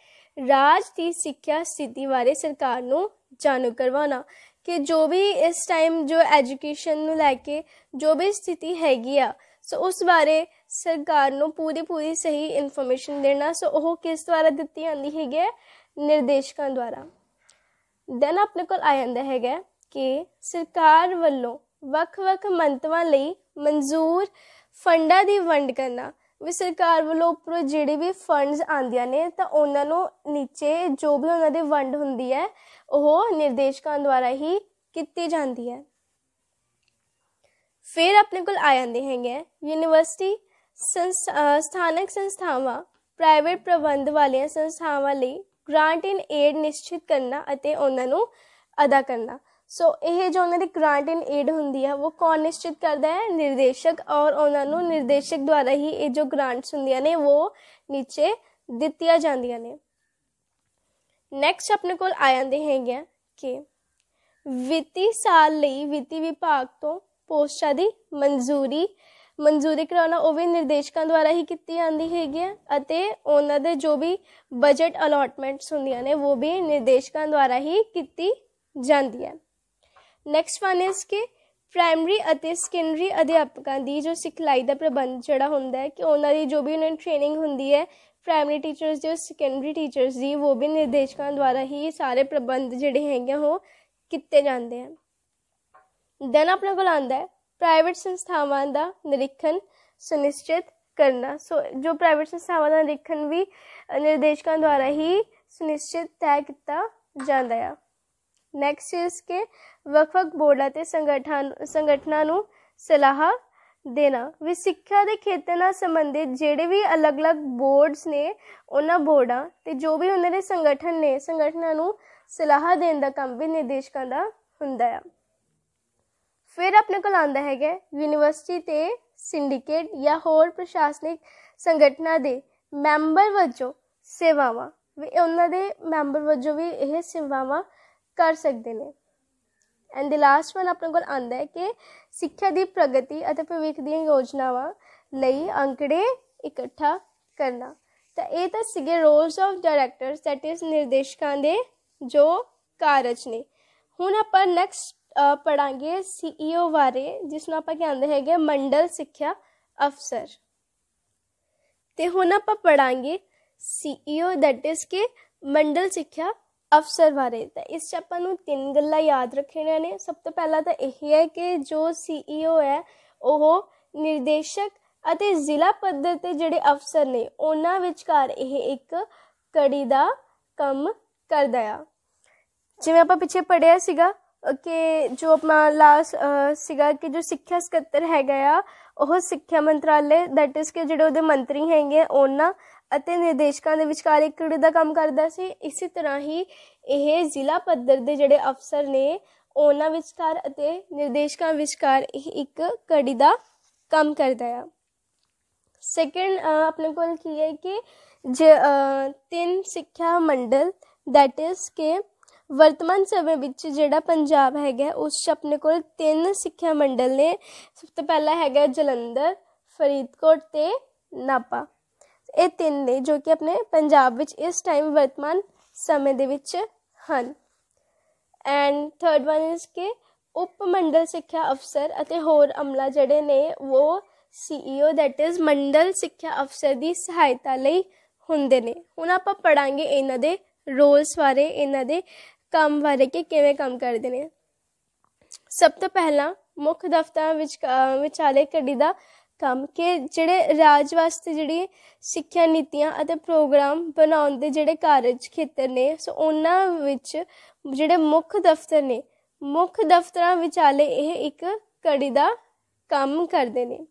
ਰਾਜ ਦੀ ਸਿੱਖਿਆ ਸਥਿਤੀ ਬਾਰੇ ਸਰਕਾਰ ਨੂੰ ਜਾਣੂ ਕਰਵਾਉਣਾ ਕਿ ਜੋ ਵੀ ਇਸ ਟਾਈਮ ਜੋ ਐਜੂਕੇਸ਼ਨ ਨੂੰ ਲੈ ਕੇ ਜੋ ਵੀ ਸਥਿਤੀ ਹੈਗੀ ਆ ਸੋ ਉਸ ਬਾਰੇ ਸਰਕਾਰ ਨੂੰ ਪੂਰੀ ਪੂਰੀ ਸਹੀ ਇਨਫੋਰਮੇਸ਼ਨ ਦੇਣਾ ਸੋ ਉਹ ਕਿਸ ਦੁਆਰਾ ਦਿੱਤੀ ਜਾਂਦੀ ਹੈਗੀ ਹੈ ਨਿਰਦੇਸ਼ਕਾਂ ਦੁਆਰਾ ਦੈਨ ਆਪਣੇ ਕੋਲ ਆ ਜਾਂਦਾ ਹੈਗਾ ਕਿ ਸਰਕਾਰ ਵੱਲੋਂ ਵੱਖ-ਵੱਖ ਮੰਤਵਾਂ ਲਈ ਮਨਜ਼ੂਰ ਫੰਡਾਂ ਦੀ ਵੰਡ ਕਰਨਾ ਵੀ ਸਰਕਾਰ ਵੱਲੋਂ ਉੱਪਰ ਜਿਹੜੇ ਵੀ ਫੰਡਸ ਆਂਦੀਆਂ ਨੇ ਤਾਂ ਉਹਨਾਂ ਨੂੰ ਨੀਚੇ ਜੋ ਵੀ ਉਹਨਾਂ ਦੇ ਵੰਡ ਹੁੰਦੀ ਹੈ ਉਹ ਨਿਰਦੇਸ਼ਕਾਂ ਦੁਆਰਾ ਹੀ ਕੀਤੀ ਜਾਂਦੀ ਹੈ ਫਿਰ ਆਪਣੇ ਕੋਲ ਆ ਜਾਂਦੇ ਹੈਗੇ ਯੂਨੀਵਰਸਿਟੀ ਸਥਾਨਕ ਸੰਸਥਾਵਾਂ ਪ੍ਰਾਈਵੇਟ ਪ੍ਰਬੰਧ ਵਾਲੀਆਂ ਸੰਸਥਾਵਾਂ ਲਈ ਗ੍ਰਾਂਟ ਇਨ ਏਡ ਨਿਸ਼ਚਿਤ ਕਰਨਾ ਅਤੇ ਉਹਨਾਂ ਨੂੰ ਅਦਾ ਕਰਨਾ ਸੋ ਇਹ ਜੋ ਉਹਨਾਂ ਦੀ ਗ੍ਰਾਂਟ ਇਨ ਏਡ ਹੁੰਦੀ ਹੈ ਉਹ ਕੌਣ ਨਿਸ਼ਚਿਤ ਕਰਦਾ ਹੈ ਨਿਰਦੇਸ਼ਕ ਔਰ ਉਹਨਾਂ ਨੂੰ ਨਿਰਦੇਸ਼ਕ ਦੁਆਰਾ ਹੀ ਇਹ ਜੋ ਗ੍ਰਾਂਟਸ ਹੁੰਦੀਆਂ ਨੇ ਉਹ ਨੀਚੇ ਦਿੱਤੀਆਂ ਜਾਂਦੀਆਂ ਨੇ ਨੈਕਸਟ ਆਪਣੇ ਕੋਲ ਆ ਜਾਂਦੇ ਹੈਗੇ ਕਿ ਵਿੱਤੀ ਸਾਲ ਲਈ ਵਿੱਤੀ ਵਿਭਾਗ ਤੋਂ ਪੋਸਟਾਂ ਦੀ ਮਨਜ਼ੂਰੀ ਮਨਜ਼ੂਰੀ ਕਰਾਉਣਾ ਉਹ ਵੀ ਨਿਰਦੇਸ਼ਕਾਂ ਦੁਆਰਾ ਹੀ ਕੀਤੀ ਜਾਂਦੀ ਹੈਗੀ ਹੈ ਅਤੇ ਉਹਨਾਂ ਦੇ ਜੋ ਵੀ ਬਜਟ ਅਲਾਟਮੈਂਟਸ ਹੁੰਦੀਆਂ ਨੇ ਉਹ ਵੀ ਨਿਰਦੇਸ਼ਕਾਂ ਦੁਆਰਾ ਹੀ ਕੀਤੀ ਜਾਂਦੀ ਹੈ ਨੈਕਸਟ ਵਨ ਇਜ਼ ਕਿ ਪ੍ਰਾਇਮਰੀ ਅਤੇ ਸੈਕੰਡਰੀ ਅਧਿਆਪਕਾਂ ਦੀ ਜੋ ਸਿਖਲਾਈ ਦਾ ਪ੍ਰਬੰਧ ਜਿਹੜਾ ਹੁੰਦਾ ਹੈ ਕਿ ਉਹਨਾਂ ਦੀ ਜੋ ਵੀ ਉਹਨਾਂ ਨੂੰ ਟ੍ਰੇਨਿੰਗ ਹੁੰਦੀ ਹੈ ਪ੍ਰਾਇਮਰੀ ਟੀਚਰਸ ਦੀ ਔਰ ਸੈਕੰਡਰੀ ਟੀਚਰਸ ਦੀ ਉਹ ਵੀ ਨਿਰਦੇਸ਼ਕਾਂ ਦੁਆਰਾ ਹੀ ਸਾਰੇ ਪ੍ਰਬੰਧ ਜਿਹੜੇ ਹੈਗੇ ਉਹ ਕੀਤੇ ਜਾਂਦੇ ਹਨ ਦੈਨ ਆਪਣੇ ਕੋਲ ਆਂਦਾ ਹੈ ਪ੍ਰਾਈਵੇਟ ਸੰਸਥਾਵਾਂ ਦਾ ਨਿਰੀਖਣ ਸੁਨਿਸ਼ਚਿਤ ਕਰਨਾ ਸੋ ਜੋ ਪ੍ਰਾਈਵੇਟ ਸੰਸਥਾਵਾਂ ਦਾ ਨਿਰੀਖਣ ਵੀ ਨਿਰਦੇਸ਼ਕਾਂ ਦੁਆਰਾ ਹੀ ਸੁਨਿਸ਼ਚਿਤ ਤੈਅ ਕੀਤਾ ਜਾਂਦਾ ਹੈ ਨੈਕਸਟ ਇਸ ਕੇ ਵੱਖ-ਵੱਖ ਬੋਰਡਾਂ ਤੇ ਸੰਗਠਨ ਸੰਗਠਨਾਂ ਨੂੰ ਸਲਾਹ ਦੇਣਾ ਵੀ ਸਿੱਖਿਆ ਦੇ ਖੇਤਰ ਨਾਲ ਸੰਬੰਧਿਤ ਜਿਹੜੇ ਵੀ ਅਲੱਗ-ਅਲੱਗ ਬੋਰਡਸ ਨੇ ਉਹਨਾਂ ਬੋਰਡਾਂ ਤੇ ਜੋ ਵੀ ਉਹਨਾਂ ਦੇ ਸੰਗਠਨ ਨੇ ਸੰਗਠਨਾਂ ਨੂੰ ਸਲਾਹ ਦੇਣ ਦਾ ਕੰਮ ਵੀ ਨਿਰਦੇਸ਼ਕਾਂ ਦਾ ਹੁੰਦਾ ਹੈ ਫਿਰ ਆਪਣੇ ਕੋਲ ਆਂਦਾ ਹੈਗਾ ਯੂਨੀਵਰਸਿਟੀ ਤੇ ਸਿੰਡੀਕੇਟ ਜਾਂ ਹੋਰ ਪ੍ਰਸ਼ਾਸਨਿਕ ਸੰਗਠਨਾਂ ਦੇ ਮੈਂਬਰ ਵਜੋਂ ਸੇਵਾਵਾਂ ਵੀ ਉਹਨਾਂ ਦੇ ਮੈਂਬਰ ਵਜੋਂ ਵੀ ਇਹ ਸੇਵਾਵਾਂ ਕਰ ਸਕਦੇ ਨੇ ਐਂਡ ਦ ਲਾਸਟ ਵਨ ਆਪਣੇ ਕੋਲ ਆਂਦਾ ਹੈ ਕਿ ਸਿੱਖਿਆ ਦੀ ਪ੍ਰਗਤੀ ਅਤੇ ਭਵਿੱਖ ਦੀਆਂ ਯੋਜਨਾਵਾਂ ਲਈ ਅੰਕੜੇ ਇਕੱਠਾ ਕਰਨਾ ਤਾਂ ਇਹ ਤਾਂ ਸਿਗੇ roles of directors that is ਨਿਰਦੇਸ਼ਕਾਂ ਦੇ ਜੋ ਕਾਰਜ ਨੇ ਹੁਣ ਆਪਾਂ ਨੈਕਸਟ ਪੜਾਂਗੇ ਸੀਈਓ ਬਾਰੇ ਜਿਸ ਨੂੰ ਆਪਾਂ ਕਹਿੰਦੇ ਹੈਗੇ ਮੰਡਲ ਸਿੱਖਿਆ ਅਫਸਰ ਤੇ ਹੁਣ ਆਪਾਂ ਪੜਾਂਗੇ ਸੀਈਓ ਦੈਟ ਇਜ਼ ਕਿ ਮੰਡਲ ਸਿੱਖਿਆ ਅਫਸਰ ਬਾਰੇ ਤਾਂ ਇਸ 'ਚ ਆਪਾਂ ਨੂੰ ਤਿੰਨ ਗੱਲਾਂ ਯਾਦ ਰੱਖਣੀਆਂ ਨੇ ਸਭ ਤੋਂ ਪਹਿਲਾਂ ਤਾਂ ਇਹ ਹੈ ਕਿ ਜੋ ਸੀਈਓ e ਹੈ ਉਹ ਨਿਰਦੇਸ਼ਕ ਅਤੇ ਜ਼ਿਲ੍ਹਾ ਪੱਧਰ ਤੇ ਜਿਹੜੇ ਅਫਸਰ ਨੇ ਉਹਨਾਂ ਵਿਚਕਾਰ ਇਹ ਇੱਕ ਕੜੀ ਦਾ ਕੰਮ ਕਰਦਾ ਆ ਜਿਵੇਂ ਆਪਾਂ ਪਿੱਛੇ ਪੜਿਆ ਸੀਗਾ ਕਿ ਜੋ ਆਪਣਾ ਲਾਸ ਸੀਗਾ ਕਿ ਜੋ ਸਿੱਖਿਆ ਸਕੱਤਰ ਹੈਗਾ ਆ ਉਹ ਸਿੱਖਿਆ ਮੰਤਰਾਲੇ ਦੈਟ ਇਜ਼ ਕਿ ਜਿਹੜੇ ਉਹਦੇ ਮੰਤਰੀ ਹੈਗੇ ਉਹਨਾਂ ਅਤੇ ਨਿਰਦੇਸ਼ਕਾਂ ਦੇ ਵਿਚਕਾਰ ਇੱਕ ਕੜੀ ਦਾ ਕੰਮ ਕਰਦਾ ਸੀ ਇਸੇ ਤਰ੍ਹਾਂ ਹੀ ਇਹ ਜ਼ਿਲ੍ਹਾ ਪੱਧਰ ਦੇ ਜਿਹੜੇ ਅਫਸਰ ਨੇ ਉਹਨਾਂ ਵਿਚਕਾਰ ਅਤੇ ਨਿਰਦੇਸ਼ਕਾਂ ਵਿਚਕਾਰ ਇਹ ਇੱਕ ਕੜੀ ਦਾ ਕੰਮ ਕਰਦਾ ਆ ਸੈਕੰਡ ਆਪਣੇ ਕੋਲ ਕੀ ਹੈ ਕਿ ਜੇ ਤਿੰਨ ਸਿੱਖਿਆ ਮੰਡਲ ਦੈਟ ਇਜ਼ ਕਿ ਵਰਤਮਾਨ ਸਮੇਂ ਵਿੱਚ ਜਿਹੜਾ ਪੰਜਾਬ ਹੈਗਾ ਉਸ 'ਚ ਆਪਣੇ ਕੋਲ ਤਿੰਨ ਸਿੱਖਿਆ ਮੰਡਲ ਨੇ ਸਭ ਤੋਂ ਪਹਿਲਾ ਹੈਗਾ ਜਲੰਧਰ ਫਰੀਦਕੋਟ ਤੇ ਨਾਪਾ ਇਹ ਤਿੰਨ ਨੇ ਜੋ ਕਿ ਆਪਣੇ ਪੰਜਾਬ ਵਿੱਚ ਇਸ ਟਾਈਮ ਵਰਤਮਾਨ ਸਮੇਂ ਦੇ ਵਿੱਚ ਹਨ ਐਂਡ ਥਰਡ ਵਨ ਇਜ਼ ਕਿ ਉਪ ਮੰਡਲ ਸਿੱਖਿਆ ਅਫਸਰ ਅਤੇ ਹੋਰ ਅਮਲਾ ਜਿਹੜੇ ਨੇ ਉਹ ਸੀਈਓ ਦੈਟ ਇਜ਼ ਮੰਡਲ ਸਿੱਖਿਆ ਅਫਸਰ ਦੀ ਸਹਾਇਤਾ ਲਈ ਹੁੰਦੇ ਨੇ ਹੁਣ ਆਪਾਂ ਪੜਾਂਗੇ ਇਹਨਾਂ ਦੇ ਰੋਲਸ ਬਾਰੇ ਇਹਨਾਂ ਦੇ ਕੰਮ ਬਾਰੇ ਕਿ ਕਿਵੇਂ ਕੰਮ ਕਰਦੇ ਨੇ ਸਭ ਤੋਂ ਪਹਿਲਾਂ ਮੁੱਖ ਦਫ਼ਤਰਾਂ ਵਿੱਚ ਵਿਚਾਲੇ ਕੱਢੀ ਦਾ ਕੰਮ ਕਿ ਜਿਹੜੇ ਰਾਜ ਵਾਸਤੇ ਜਿਹੜੀ ਸਿੱਖਿਆ ਨੀਤੀਆਂ ਅਤੇ ਪ੍ਰੋਗਰਾਮ ਬਣਾਉਣ ਦੇ ਜਿਹੜੇ ਕਾਰਜ ਖੇਤਰ ਨੇ ਸੋ ਉਹਨਾਂ ਵਿੱਚ ਜਿਹੜੇ ਮੁੱਖ ਦਫ਼ਤਰ ਨੇ ਮੁੱਖ ਦਫ਼ਤਰਾਂ ਵਿਚਾਲੇ ਇਹ ਇੱਕ ਕੜੀ ਦਾ ਕੰਮ ਕਰਦੇ ਨੇ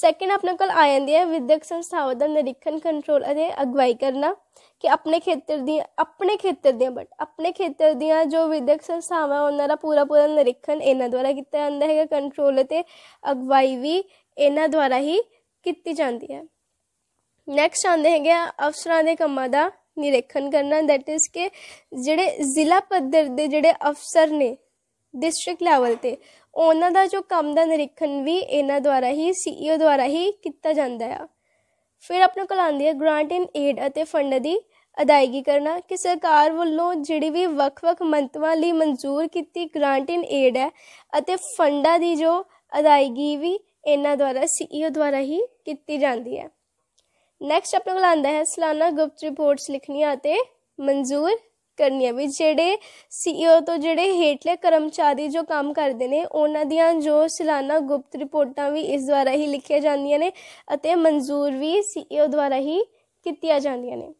ਸੈਕਿੰਡ ਆਪਣੇ ਕੋਲ ਆ ਜਾਂਦੀ ਹੈ ਵਿਦਿਅਕ ਸੰਸਥਾਵਾਂ ਦਾ ਨਿਰੀਖਣ ਕੰਟਰੋਲ ਅਤੇ ਅਗਵਾਈ ਕਰਨਾ ਕਿ ਆਪਣੇ ਖੇਤਰ ਦੀ ਆਪਣੇ ਖੇਤਰ ਦੀਆਂ ਬਟ ਆਪਣੇ ਖੇਤਰ ਦੀਆਂ ਜੋ ਵਿਦਿਅਕ ਸੰਸਥਾਵਾਂ ਉਹਨਾਂ ਦਾ ਪੂਰਾ ਪੂਰਾ ਨਿਰੀਖਣ ਇਹਨਾਂ ਦੁਆਰਾ ਕੀਤਾ ਜਾਂਦਾ ਹੈਗਾ ਕੰਟਰੋਲ ਅਤੇ ਅਗਵਾਈ ਵੀ ਇਹਨਾਂ ਦੁਆਰਾ ਹੀ ਕੀਤੀ ਜਾਂਦੀ ਹੈ ਨੈਕਸਟ ਆਉਂਦੇ ਹੈਗੇ ਅਫਸਰਾਂ ਦੇ ਕੰਮਾਂ ਦਾ ਨਿਰੀਖਣ ਕਰਨਾ ਦੈਟ ਇਜ਼ ਕਿ ਜਿਹੜੇ ਜ਼ਿਲ੍ਹਾ ਪੱਧਰ ਦੇ ਜਿਹੜੇ ਅਫਸਰ ਨੇ ਡਿਸਟ੍ਰਿਕਟ ਲੈਵਲ ਤੇ ਉਹਨਾਂ ਦਾ ਜੋ ਕੰਮ ਦਾ ਨਿਰੀਖਣ ਵੀ ਇਹਨਾਂ ਦੁਆਰਾ ਹੀ ਸੀਈਓ e ਦੁਆਰਾ ਹੀ ਕੀਤਾ ਜਾਂਦਾ ਹੈ ਫਿਰ ਆਪਣੇ ਕੋਲ ਆਉਂਦੀ ਹੈ ਗ੍ਰਾਂਟ ਇਨ ਏਡ ਅਤੇ ਫੰਡ ਦੀ ਅਦਾਇਗੀ ਕਰਨਾ ਕਿ ਸਰਕਾਰ ਵੱਲੋਂ ਜਿਹੜੀ ਵੀ ਵੱਖ-ਵੱਖ ਮੰਤਵਾਂ ਲਈ ਮਨਜ਼ੂਰ ਕੀਤੀ ਗ੍ਰਾਂਟ ਇਨ ਏਡ ਹੈ ਅਤੇ ਫੰਡਾਂ ਦੀ ਜੋ ਅਦਾਇਗੀ ਵੀ ਇਹਨਾਂ ਦੁਆਰਾ ਸੀਈਓ e ਦੁਆਰਾ ਹੀ ਕੀਤੀ ਜਾਂਦੀ ਹੈ ਨੈਕਸਟ ਆਪਣੇ ਕੋਲ ਆਂਦਾ ਹੈ ਸਲਾਨਾ ਗੁਪਤ ਰਿਪੋਰਟਸ ਲਿਖਣੀਆਂ ਅਤੇ ਮਨਜ਼ੂਰ ਕਰਨੀਆਂ ਵੀ ਜਿਹੜੇ ਸੀਈਓ e ਤੋਂ ਜਿਹੜੇ ਹੇਠਲੇ ਕਰਮਚਾਰੀ ਜੋ ਕੰਮ ਕਰਦੇ ਨੇ ਉਹਨਾਂ ਦੀਆਂ ਜੋ ਸਲਾਨਾ ਗੁਪਤ ਰਿਪੋਰਟਾਂ ਵੀ ਇਸ ਦੁਆਰਾ ਹੀ ਲਿਖੀਆਂ ਜਾਂਦੀਆਂ ਨੇ ਅਤੇ ਮਨਜ਼ੂਰ ਵੀ ਸੀਈਓ e ਦੁਆਰਾ ਹੀ ਕੀਤੀਆਂ ਜਾਂਦੀਆਂ ਨੇ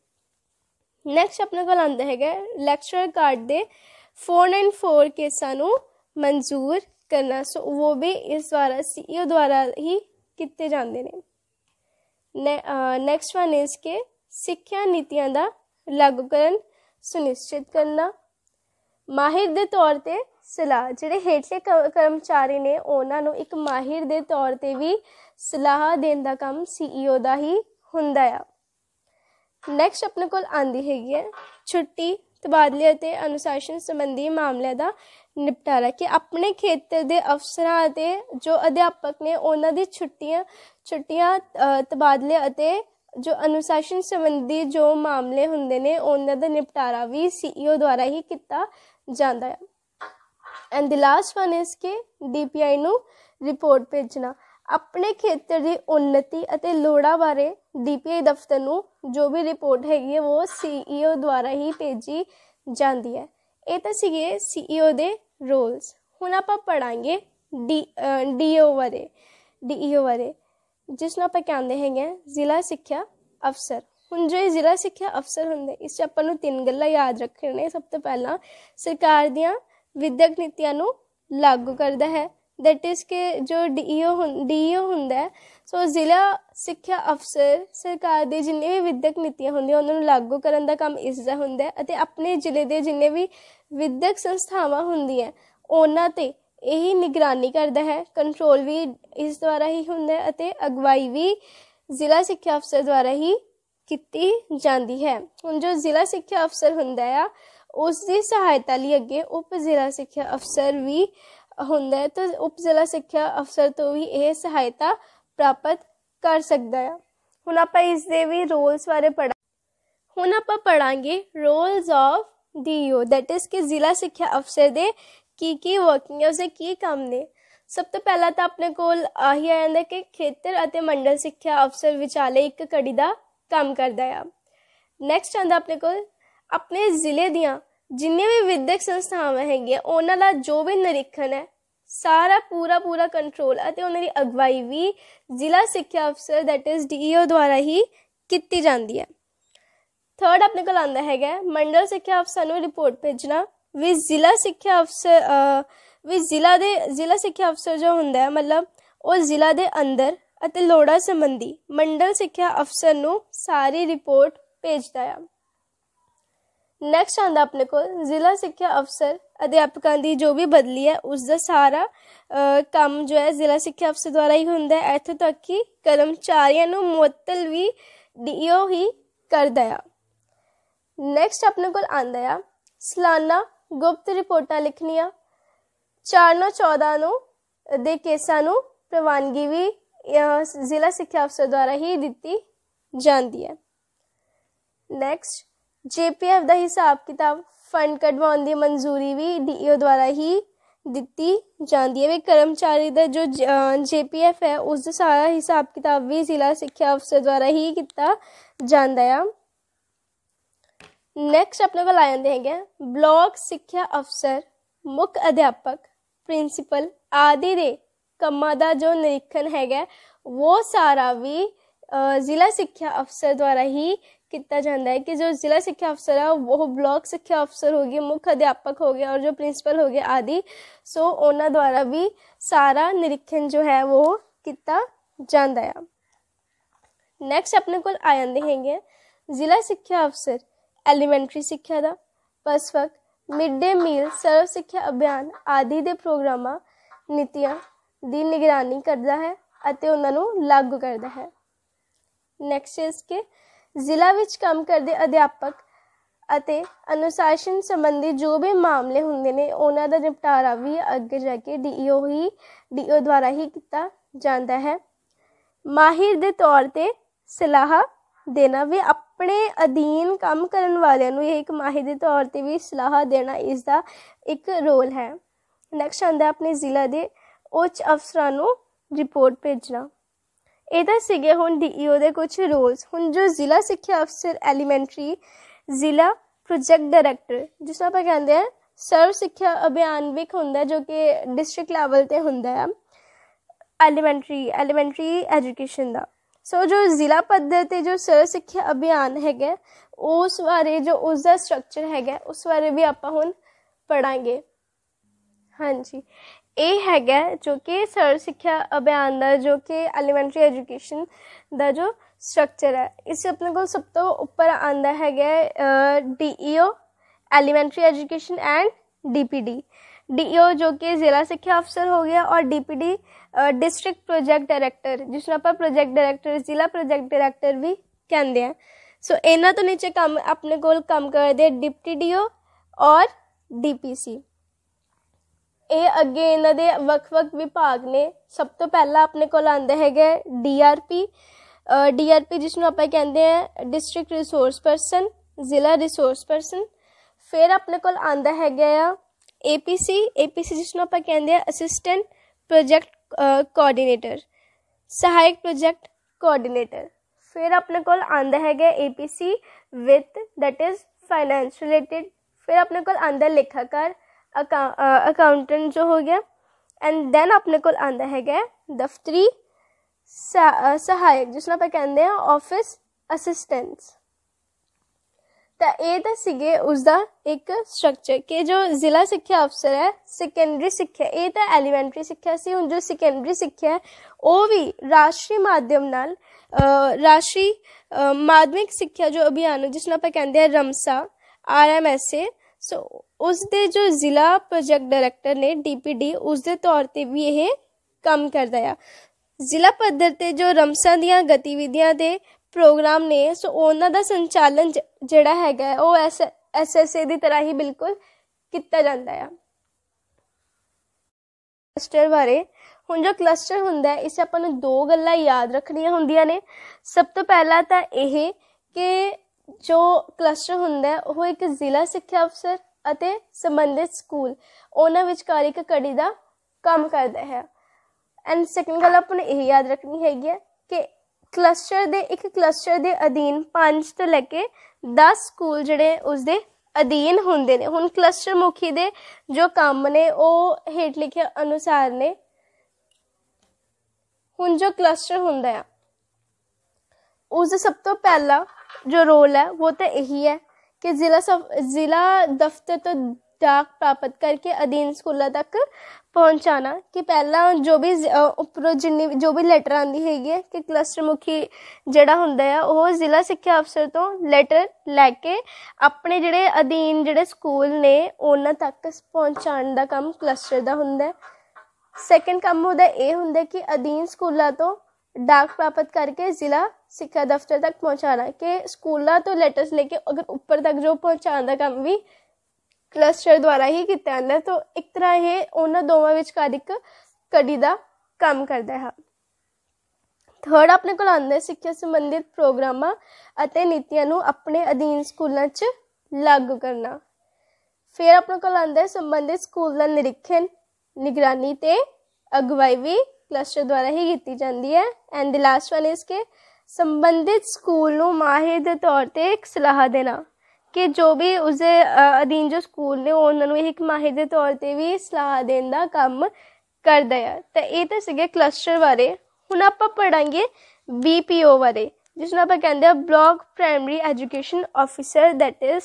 ਨੈਕਸਟ ਆਪਣੇ ਕੋਲ ਆਂਦਾ ਹੈਗਾ ਲੈਕਚਰ ਕਾਰਡ ਦੇ 4 ਐਂਡ 4 ਕੇਸਾਂ ਨੂੰ ਮਨਜ਼ੂਰ ਕਰਨਾ ਸੋ ਉਹ ਵੀ ਇਸ ਦੁਆਰਾ ਸੀਓ e ਦੁਆਰਾ ਹੀ ਕੀਤੇ ਜਾਂਦੇ ਨੇ ਨੈਕਸਟ ਵਨ ਇਜ਼ ਕਿ ਸਿੱਖਿਆ ਨੀਤੀਆਂ ਦਾ ਲਾਗੂਕਰਨ ਸੁਨਿਸ਼ਚਿਤ ਕਰਨਾ ਮਾਹਿਰ ਦੇ ਤੌਰ ਤੇ ਸਲਾਹ ਜਿਹੜੇ ਹੇਠਲੇ ਕਰਮਚਾਰੀ ਨੇ ਉਹਨਾਂ ਨੂੰ ਇੱਕ ਮਾਹਿਰ ਦੇ ਤੌਰ ਤੇ ਵੀ ਸਲਾਹ ਦੇਣ ਦਾ ਕੰਮ ਸੀਈਓ e ਦਾ ਹੀ ਹੁੰਦਾ ਆ ਨੈਕਸਟ ਆਪਣੇ ਕੋਲ ਆਂਦੀ ਹੈਗੀ ਹੈ ਛੁੱਟੀ ਤਬਾਦਲੇ ਅਤੇ ਅਨੁਸ਼ਾਸਨ ਸੰਬੰਧੀ ਮਾਮਲੇ ਦਾ ਨਿਪਟਾਰਾ ਕਿ ਆਪਣੇ ਖੇਤਰ ਦੇ ਅਫਸਰਾਂ ਅਤੇ ਜੋ ਅਧਿਆਪਕ ਨੇ ਉਹਨਾਂ ਦੀ ਛੁੱਟੀਆਂ ਛੁੱਟੀਆਂ ਤਬਾਦਲੇ ਅਤੇ ਜੋ ਅਨੁਸ਼ਾਸਨ ਸੰਬੰਧੀ ਜੋ ਮਾਮਲੇ ਹੁੰਦੇ ਨੇ ਉਹਨਾਂ ਦਾ ਨਿਪਟਾਰਾ ਵੀ ਸੀਈਓ e ਦੁਆਰਾ ਹੀ ਕੀਤਾ ਜਾਂਦਾ ਹੈ ਐਂਡ ਦੀ ਲਾਸਟ ਵਨ ਇਸ ਕਿ ਡੀਪੀਆਈ ਨੂੰ ਰਿਪੋਰਟ ਭੇਜਣਾ ਆਪਣੇ ਖੇਤਰ ਦੀ ਉન્નਤੀ ਅਤੇ ਲੋੜਾਂ ਬਾਰੇ ਡੀਪੀਆਈ ਦਫ਼ਤਰ ਨੂੰ ਜੋ ਵੀ ਰਿਪੋਰਟ ਹੈਗੀ ਹੈ ਉਹ ਸੀਈਓ e ਦੁਆਰਾ ਹੀ ਭੇਜੀ ਜਾਂਦੀ ਹੈ ਇਹ ਤਾਂ ਸੀਗੇ ਸੀਈਓ e ਦੇ ਰੋਲਸ ਹੁਣ ਆਪਾਂ ਪੜਾਂਗੇ ਡੀ ਡੀਓ e ਬਾਰੇ ਡੀਈਓ e ਬਾਰੇ ਜਿਸ ਨੂੰ ਆਪਾਂ ਕਹਿੰਦੇ ਹੈਗੇ ਜ਼ਿਲ੍ਹਾ ਸਿੱਖਿਆ ਅਫਸਰ ਹੁਣ ਜੋ ਜ਼ਿਲ੍ਹਾ ਸਿੱਖਿਆ ਅਫਸਰ ਹੁੰਦੇ ਇਸ 'ਚ ਆਪਾਂ ਨੂੰ ਤਿੰਨ ਗੱਲਾਂ ਯਾਦ ਰੱਖਣੀਆਂ ਸਭ ਤੋਂ ਪਹਿਲਾਂ ਸਰਕਾਰ ਦੀਆਂ ਵਿਦਿਅਕ ਨੀਤੀਆਂ ਨੂੰ ਲਾਗੂ ਕਰਦਾ ਹੈ ਦੈਟ ਇਜ਼ ਕਿ ਜੋ ਡੀਓ ਡੀਓ ਹੁੰਦਾ ਸੋ ਜ਼ਿਲ੍ਹਾ ਸਿੱਖਿਆ ਅਫਸਰ ਸਰਕਾਰ ਦੇ ਜਿੰਨੇ ਵੀ ਵਿਦਿਅਕ ਨੀਤੀਆਂ ਹੁੰਦੀਆਂ ਉਹਨਾਂ ਨੂੰ ਲਾਗੂ ਕਰਨ ਦਾ ਕੰਮ ਇਸ ਦਾ ਹੁੰਦਾ ਹੈ ਅਤੇ ਆਪਣੇ ਜ਼ਿਲ੍ਹੇ ਦੇ ਜਿੰਨੇ ਵੀ ਵਿਦਿਅਕ ਸੰਸਥਾਵਾਂ ਹੁੰਦੀਆਂ ਉਹਨਾਂ ਤੇ ਇਹ ਨਿਗਰਾਨੀ ਕਰਦਾ ਹੈ ਕੰਟਰੋਲ ਵੀ ਇਸ ਦੁਆਰਾ ਹੀ ਹੁੰਦਾ ਹੈ ਅਤੇ ਅਗਵਾਈ ਵੀ ਜ਼ਿਲ੍ਹਾ ਸਿੱਖਿਆ ਅਫਸਰ ਦੁਆਰਾ ਹੀ ਕੀਤੀ ਜਾਂਦੀ ਹੈ ਹੁਣ ਜੋ ਜ਼ਿਲ੍ਹਾ ਸਿੱਖਿਆ ਅਫਸਰ ਹੁੰਦਾ ਆ ਉਸ ਦੀ ਸਹਾਇਤਾ ਲਈ ਅੱਗੇ ਉਪ ਜ਼ਿਲ੍ਹਾ ਸਿੱਖਿਆ ਅਫਸਰ ਵੀ ਹੁੰਦਾ ਹੈ ਤਾਂ ਉਪ ਜ਼ਿਲ੍ਹਾ ਸਿੱਖਿਆ ਅਫਸਰ ਤੋਂ ਵੀ ਇਹ ਸਹਾਇਤਾ ਪ੍ਰਾਪਤ ਕਰ ਸਕਦਾ ਹੈ ਹੁਣ ਆਪਾਂ ਇਸ ਦੇ ਵੀ ਰੋਲਸ ਬਾਰੇ ਪੜਾ ਹੁਣ ਆਪਾਂ ਪੜਾਂਗੇ roles of DEO that is ਕਿ ਜ਼ਿਲ੍ਹਾ ਸਿੱਖਿਆ ਅਫਸਰ ਦੇ ਕੀ ਕੀ ਵਰਕਿੰਗ ਹੈ ਉਸੇ ਕੀ ਕੰਮ ਨੇ ਸਭ ਤੋਂ ਪਹਿਲਾਂ ਤਾਂ ਆਪਣੇ ਕੋਲ ਆਹੀ ਆ ਜਾਂਦਾ ਕਿ ਖੇਤਰ ਅਤੇ ਮੰਡਲ ਸਿੱਖਿਆ ਅਫਸਰ ਵਿਚਾਲੇ ਇੱਕ ਕੜੀ ਦਾ ਕੰਮ ਕਰਦਾ ਆ ਨੈਕਸਟ ਆਂਦਾ ਆਪਣੇ ਕੋਲ ਆਪਣੇ ਜ਼ਿਲ੍ਹੇ ਦੀਆਂ ਜਿੰਨੇ ਵੀ ਵਿਦਿਅਕ ਸੰਸਥਾਵਾਂ ਹੈਗੀਆਂ ਉਹਨਾਂ ਦਾ ਜੋ ਵੀ ਨਿਰੀਖਣ ਹੈ ਸਾਰਾ ਪੂਰਾ ਪੂਰਾ ਕੰਟਰੋਲ ਅਤੇ ਉਹਨਾਂ ਦੀ ਅਗਵਾਈ ਵੀ ਜ਼ਿਲ੍ਹਾ ਸਿੱਖਿਆ ਅਫਸਰ ਦੈਟ ਇਜ਼ ਡੀਈਓ ਦੁਆਰਾ ਹੀ ਕੀਤੀ ਜਾਂਦੀ ਹੈ ਥਰਡ ਆਪਣੇ ਕੋਲ ਆਉਂਦਾ ਹੈਗਾ ਮੰਡਲ ਸਿੱਖਿਆ ਅਫਸਰ ਨੂੰ ਰਿਪੋਰਟ ਭੇਜਣਾ ਵੀ ਜ਼ਿਲ੍ਹਾ ਸਿੱਖਿਆ ਅਫਸਰ ਵੀ ਜ਼ਿਲ੍ਹਾ ਦੇ ਜ਼ਿਲ੍ਹਾ ਸਿੱਖਿਆ ਅਫਸਰ ਜੋ ਹੁੰਦਾ ਹੈ ਮਤਲਬ ਉਹ ਜ਼ਿਲ੍ਹਾ ਦੇ ਅੰਦਰ ਅਤੇ ਲੋੜਾਂ ਸੰਬੰਧੀ ਮੰਡਲ ਸਿੱਖਿਆ ਅਫਸਰ ਨੂੰ ਸਾਰੀ ਰਿਪੋਰਟ ਭੇਜਦਾ ਹੈ ਨੈਕਸਟ ਆਂਦਾ ਆਪਣੇ ਕੋਲ ਜ਼ਿਲ੍ਹਾ ਸਿੱਖਿਆ ਅਫਸਰ ਅਧਿਆਪਕਾਂ ਦੀ ਜੋ ਵੀ ਬਦਲੀ ਹੈ ਉਸ ਦਾ ਸਾਰਾ ਕੰਮ ਜੋ ਹੈ ਜ਼ਿਲ੍ਹਾ ਸਿੱਖਿਆ ਅਫਸਰ ਦੁਆਰਾ ਹੀ ਹੁੰਦਾ ਹੈ ਇੱਥੇ ਤੱਕ ਕਿ ਕਰਮਚਾਰੀਆਂ ਨੂੰ ਮੁਅੱਤਲ ਵੀ ਡੀਓ ਹੀ ਕਰਦਾ ਹੈ ਨੈਕਸਟ ਆਪਣੇ ਕੋਲ ਆਂਦਾ ਆ ਸਲਾਨਾ ਗੁਪਤ ਰਿਪੋਰਟਾਂ ਲਿਖਣੀਆਂ ਨੂੰ 14 ਨੂੰ ਦੇ ਕੇਸਾਂ ਨੂੰ ਪ੍ਰਵਾਨਗੀ ਵੀ ਜ਼ਿਲ੍ਹਾ ਸਿੱਖਿਆ ਅਫਸਰ ਦੁਆਰਾ ਹੀ ਦਿੱਤੀ ਜਾਂਦੀ ਹੈ ਨੈਕਸਟ ਜੀਪੀਐਫ ਦਾ ਹਿਸਾਬ ਕਿਤਾਬ ਫੰਡ ਕਢਵਾਉਣ ਦੀ ਮਨਜ਼ੂਰੀ ਵੀ ਡੀਓ e ਦੁਆਰਾ ਹੀ ਦਿੱਤੀ ਜਾਂਦੀ ਹੈ ਵੀ ਕਰਮਚਾਰੀ ਦਾ ਜੋ ਜੀਪੀਐਫ ਹੈ ਉਸ ਦਾ ਸਾਰਾ ਹਿਸਾਬ ਕਿਤਾਬ ਵੀ ਜ਼ਿਲ੍ਹਾ ਸਿੱਖਿਆ ਅਫਸਰ ਦੁਆਰਾ ਹੀ ਕੀਤਾ ਜਾਂਦਾ ਹੈ ਨੈਕਸਟ ਆਪਣੇ ਕੋਲ ਆ ਜਾਂਦੇ ਹੈਗੇ ਬਲਾਕ ਸਿੱਖਿਆ ਅਫਸਰ ਮੁੱਖ ਅਧਿਆਪਕ ਪ੍ਰਿੰਸੀਪਲ ਆਦਿ ਦੇ ਕੰਮਾਂ ਦਾ ਜੋ ਨਿਰੀਖਣ ਹੈਗਾ ਉਹ ਸਾਰਾ ਵੀ ਜ਼ਿਲ੍ਹਾ ਸਿੱਖਿਆ ਅਫਸਰ ਦੁਆਰਾ ਹੀ किया जाता है कि जो जिला सिक्ख्या अफसर है वह ब्लॉक सिक्ख्या अफसर हो गए मुख्य अध्यापक हो गए और जो प्रिंसिपल हो गए आदि सो उन्हों द्वारा भी सारा निरीक्षण जो है वह किया जाता है नैक्सट अपने को आते हैं जिला सिक्ख्या अफसर एलीमेंट्री सिक्ख्या का पसफक मिड डे मील सर्व सिक्ख्या अभियान आदि के प्रोग्राम नीतियाँ की निगरानी करता है उन्होंने लागू करता है नैक्सट इसके ਜ਼ਿਲ੍ਹਾ ਵਿੱਚ ਕੰਮ ਕਰਦੇ ਅਧਿਆਪਕ ਅਤੇ ਅਨੁਸ਼ਾਸਨ ਸੰਬੰਧੀ ਜੋ ਵੀ ਮਾਮਲੇ ਹੁੰਦੇ ਨੇ ਉਹਨਾਂ ਦਾ ਨਿਪਟਾਰਾ ਵੀ ਅੱਗੇ ਜਾ ਕੇ ਡੀਓ ਹੀ ਡੀਓ ਦੁਆਰਾ ਹੀ ਕੀਤਾ ਜਾਂਦਾ ਹੈ ਮਾਹਿਰ ਦੇ ਤੌਰ ਤੇ ਸਲਾਹ ਦੇਣਾ ਵੀ ਆਪਣੇ ਅਧੀਨ ਕੰਮ ਕਰਨ ਵਾਲਿਆਂ ਨੂੰ ਇਹ ਇੱਕ ਮਾਹਿਰ ਦੇ ਤੌਰ ਤੇ ਵੀ ਸਲਾਹ ਦੇਣਾ ਇਸ ਦਾ ਇੱਕ ਰੋਲ ਹੈ ਨੈਕਸਟ ਆਂਦਾ ਆਪਣੇ ਜ਼ਿਲ੍ਹਾ ਦੇ ਉੱਚ ਅਫਸਰਾਂ ਨੂੰ ਰਿਪੋਰਟ ਭੇਜਣਾ ਇਹਦਾ ਸੀਗੇ ਹੁਣ ਡੀਈਓ e ਦੇ ਕੁਝ ਰੋਲਸ ਹੁਣ ਜੋ ਜ਼ਿਲ੍ਹਾ ਸਿੱਖਿਆ ਅਫਸਰ ਐਲੀਮੈਂਟਰੀ ਜ਼ਿਲ੍ਹਾ ਪ੍ਰੋਜੈਕਟ ਡਾਇਰੈਕਟਰ ਜਿਸ ਨੂੰ ਆਪਾਂ ਕਹਿੰਦੇ ਆ ਸਰਵ ਸਿੱਖਿਆ ਅਭਿਆਨ ਵੀ ਹੁੰਦਾ ਜੋ ਕਿ ਡਿਸਟ੍ਰਿਕਟ ਲੈਵਲ ਤੇ ਹੁੰਦਾ ਹੈ ਐਲੀਮੈਂਟਰੀ ਐਲੀਮੈਂਟਰੀ ਐਜੂਕੇਸ਼ਨ ਦਾ ਸੋ ਜੋ ਜ਼ਿਲ੍ਹਾ ਪੱਧਰ ਤੇ ਜੋ ਸਰਵ ਸਿੱਖਿਆ ਅਭਿਆਨ ਹੈਗਾ ਉਸ ਬਾਰੇ ਜੋ ਉਸ ਦਾ ਸਟਰਕਚਰ ਹੈਗਾ ਉਸ ਬਾਰੇ ਵੀ ਆਪਾਂ ਹੁਣ ਪੜਾਂਗੇ ਹਾਂਜੀ ए हैगा जो कि सर्व सिक्ख्या अभियान का जो कि एलीमेंट्री एजुकेशन का जो स्ट्रक्चर है इस अपने को सब तो उपर आता हैगा DEO elementary education and D D P DPD DEO जो कि जिला सिक्ख्या अफसर हो गया और D P D district project director जिसनों आप प्रोजेक्ट डायरैक्टर जिला प्रोजैक्ट डायरैक्टर भी कहें सो इन तो नीचे काम अपने कोम करते डिप्टी डी ओ और डी पी सी ये अगे इन्हे वक् वक् विभाग ने सब तो पहला अपने को आते हैं D R P D R P जिसनों आप कहें डिस्ट्रिक्ट रिसोर्स परसन जिला रिसोर्स परसन फिर अपने को आता है A P C A P सी जिसनों आप कहें असिस्टेंट प्रोजेक्ट कोआर्डीनेटर सहायक प्रोजैक्ट कोआर्डीनेटर फिर अपने को आता है A P C with that is finance related फिर अपने को आता लेखाकार ਅਕਾਊਂਟੈਂਟ ਜੋ ਹੋ ਗਿਆ ਐਂਡ ਦੈਨ ਆਪਣੇ ਕੋਲ ਆਂਦਾ ਹੈਗਾ ਦਫਤਰੀ ਸਹਾਇਕ ਜਿਸ ਨੂੰ ਆਪਾਂ ਕਹਿੰਦੇ ਆ ਆਫਿਸ ਅਸਿਸਟੈਂਟਸ ਤਾਂ ਇਹ ਤਾਂ ਸੀਗੇ ਉਸ ਦਾ ਇੱਕ ਸਟਰਕਚਰ ਕਿ ਜੋ ਜ਼ਿਲ੍ਹਾ ਸਿੱਖਿਆ ਅਫਸਰ ਹੈ ਸੈਕੰਡਰੀ ਸਿੱਖਿਆ ਇਹ ਤਾਂ ਐਲੀਮੈਂਟਰੀ ਸਿੱਖਿਆ ਸੀ ਹੁਣ ਜੋ ਸੈਕੰਡਰੀ ਸਿੱਖਿਆ ਉਹ ਵੀ ਰਾਸ਼ਟਰੀ ਮਾਧਿਅਮ ਨਾਲ ਰਾਸ਼ਟਰੀ ਮਾਧਮਿਕ ਸਿੱਖਿਆ ਜੋ ਅਭਿਆਨ ਜਿਸ ਨੂੰ ਆਪਾਂ ਕਹਿੰਦੇ ਆ ਰਮਸਾ ਆਰਐਮਐਸਏ ਸੋ ਉਸ ਦੇ ਜੋ ਜ਼ਿਲ੍ਹਾ ਪ੍ਰੋਜੈਕਟ ਡਾਇਰੈਕਟਰ ਨੇ ਡੀਪੀਡੀ ਉਸ ਦੇ ਤੌਰ ਤੇ ਵੀ ਇਹ ਕੰਮ ਕਰਦਾ ਆ ਜ਼ਿਲ੍ਹਾ ਪੱਧਰ ਤੇ ਜੋ ਰਮਸਾਂ ਦੀਆਂ ਗਤੀਵਿਧੀਆਂ ਦੇ ਪ੍ਰੋਗਰਾਮ ਨੇ ਸੋ ਉਹਨਾਂ ਦਾ ਸੰਚਾਲਨ ਜਿਹੜਾ ਹੈਗਾ ਉਹ ਐਸਐਸਏ ਦੀ ਤਰ੍ਹਾਂ ਹੀ ਬਿਲਕੁਲ ਕੀਤਾ ਜਾਂਦਾ ਆ ਕਲਸਟਰ ਬਾਰੇ ਹੁਣ ਜੋ ਕਲਸਟਰ ਹੁੰਦਾ ਹੈ ਇਸੇ ਆਪਾਂ ਨੂੰ ਦੋ ਗੱਲਾਂ ਯਾਦ ਰੱਖਣੀਆਂ ਹੁੰਦੀਆਂ ਨੇ ਸਭ ਤੋਂ ਪਹਿਲਾਂ ਤਾਂ ਇਹ ਕਿ ਜੋ ਕਲਸਟਰ ਹੁੰਦਾ ਉਹ ਇੱਕ ਜ਼ਿਲ੍ਹਾ ਸਿੱਖਿਆ ਅਫਸਰ ਅਤੇ ਸੰਬੰਧਿਤ ਸਕੂਲ ਉਹਨਾਂ ਵਿਚਕਾਰ ਇੱਕ ਕੜੀ ਦਾ ਕੰਮ ਕਰਦਾ ਹੈ ਐਂਡ ਸੈਕਿੰਡ ਗੱਲ ਆਪਾਂ ਨੂੰ ਇਹ ਯਾਦ ਰੱਖਣੀ ਹੈਗੀ ਹੈ ਕਿ ਕਲਸਟਰ ਦੇ ਇੱਕ ਕਲਸਟਰ ਦੇ ਅਧੀਨ 5 ਤੋਂ ਲੈ ਕੇ 10 ਸਕੂਲ ਜਿਹੜੇ ਉਸ ਦੇ ਅਧੀਨ ਹੁੰਦੇ ਨੇ ਹੁਣ ਕਲਸਟਰ ਮੁਖੀ ਦੇ ਜੋ ਕੰਮ ਨੇ ਉਹ ਹੇਠ ਲਿਖੇ ਅਨੁਸਾਰ ਨੇ ਹੁਣ ਜੋ ਕਲਸਟਰ ਹੁੰਦਾ ਹੈ ਉਸ ਦਾ ਸਭ ਤੋਂ ਪਹਿਲਾ ਜੋ ਰੋਲ ਹੈ ਉਹ ਤਾਂ ਇਹੀ ਹੈ ਕਿ ਜ਼ਿਲ੍ਹਾ ਜ਼ਿਲ੍ਹਾ ਦਫ਼ਤਰ ਤੋਂ ਡਾਕ ਪ੍ਰਾਪਤ ਕਰਕੇ ਅਧੀਨ ਸਕੂਲਾਂ ਤੱਕ ਪਹੁੰਚਾਣਾ ਕਿ ਪਹਿਲਾਂ ਜੋ ਵੀ ਉੱਪਰੋਂ ਜਿੰਨੀ ਜੋ ਵੀ ਲੈਟਰ ਆਂਦੀ ਹੈਗੀ ਹੈ ਕਿ ਕਲਸਟਰ ਮੁਖੀ ਜਿਹੜਾ ਹੁੰਦਾ ਹੈ ਉਹ ਜ਼ਿਲ੍ਹਾ ਸਿੱਖਿਆ ਅਫਸਰ ਤੋਂ ਲੈਟਰ ਲੈ ਕੇ ਆਪਣੇ ਜਿਹੜੇ ਅਧੀਨ ਜਿਹੜੇ ਸਕੂਲ ਨੇ ਉਹਨਾਂ ਤੱਕ ਪਹੁੰਚਾਉਣ ਦਾ ਕੰਮ ਕਲਸਟਰ ਦਾ ਹੁੰਦਾ ਹੈ ਸੈਕੰਡ ਕੰਮ ਉਹਦਾ ਇਹ ਹੁੰਦਾ ਕਿ ਅਧੀਨ ਸਕੂਲਾਂ ਤੋਂ ਡਾਕ ਪ੍ਰਾਪਤ ਕਰਕੇ ਜ਼ਿਲ੍ਹਾ ਸਿੱਖਿਆ ਦਫ਼ਤਰ ਤੱਕ ਪਹੁੰਚਾਣਾ ਕਿ ਸਕੂਲਾਂ ਤੋਂ ਲੈਟਰਸ ਲੈ ਕੇ ਅਗਰ ਉੱਪਰ ਤੱਕ ਜੋ ਪਹੁੰਚਾਉਣ ਦਾ ਕੰਮ ਵੀ ਕਲਸਟਰ ਦੁਆਰਾ ਹੀ ਕੀਤਾ ਜਾਂਦਾ ਤਾਂ ਇੱਕ ਤਰ੍ਹਾਂ ਇਹ ਉਹਨਾਂ ਦੋਵਾਂ ਵਿੱਚ ਇੱਕ ਕੜੀ ਦਾ ਕੰਮ ਕਰਦਾ ਹੈ ਥਰਡ ਆਪਣੇ ਕੋਲ ਆਉਂਦੇ ਸਿੱਖਿਆ ਸੰਬੰਧਿਤ ਪ੍ਰੋਗਰਾਮਾਂ ਅਤੇ ਨੀਤੀਆਂ ਨੂੰ ਆਪਣੇ ਅਧੀਨ ਸਕੂਲਾਂ 'ਚ ਲਾਗੂ ਕਰਨਾ ਫਿਰ ਆਪਣੇ ਕੋਲ ਆਉਂਦੇ ਸੰਬੰਧਿਤ ਸਕੂਲ ਦਾ ਨਿਰੀਖਣ ਨਿਗਰਾਨੀ ਤੇ ਅਗਵਾਈ ਵੀ ਕਲਸਟਰ ਦੁਆਰਾ ਹੀ ਕੀਤੀ ਜਾਂਦੀ ਹੈ and the last one is ਕੇ ਸੰਬੰਧਿਤ ਸਕੂਲ ਨੂੰ ਮਾਹਿਰ ਦੇ ਤੌਰ ਤੇ ਇੱਕ ਸਲਾਹ ਦੇਣਾ ਕਿ ਜੋ ਵੀ ਉਸੇ ਅਧੀਨ ਜੋ ਸਕੂਲ ਨੇ ਉਹਨਾਂ ਨੂੰ ਇੱਕ ਮਾਹਿਰ ਦੇ ਤੌਰ ਤੇ ਵੀ ਸਲਾਹ ਦੇਣ ਦਾ ਕੰਮ ਕਰਦਾ ਹੈ ਤਾਂ ਇਹ ਤਾਂ ਸੀਗੇ ਕਲਸਟਰ ਬਾਰੇ ਹੁਣ ਆਪਾਂ ਪੜਾਂਗੇ ਬੀਪੀਓ ਬਾਰੇ ਜਿਸ ਨੂੰ ਆਪਾਂ ਕਹਿੰਦੇ ਆ block primary education officer that is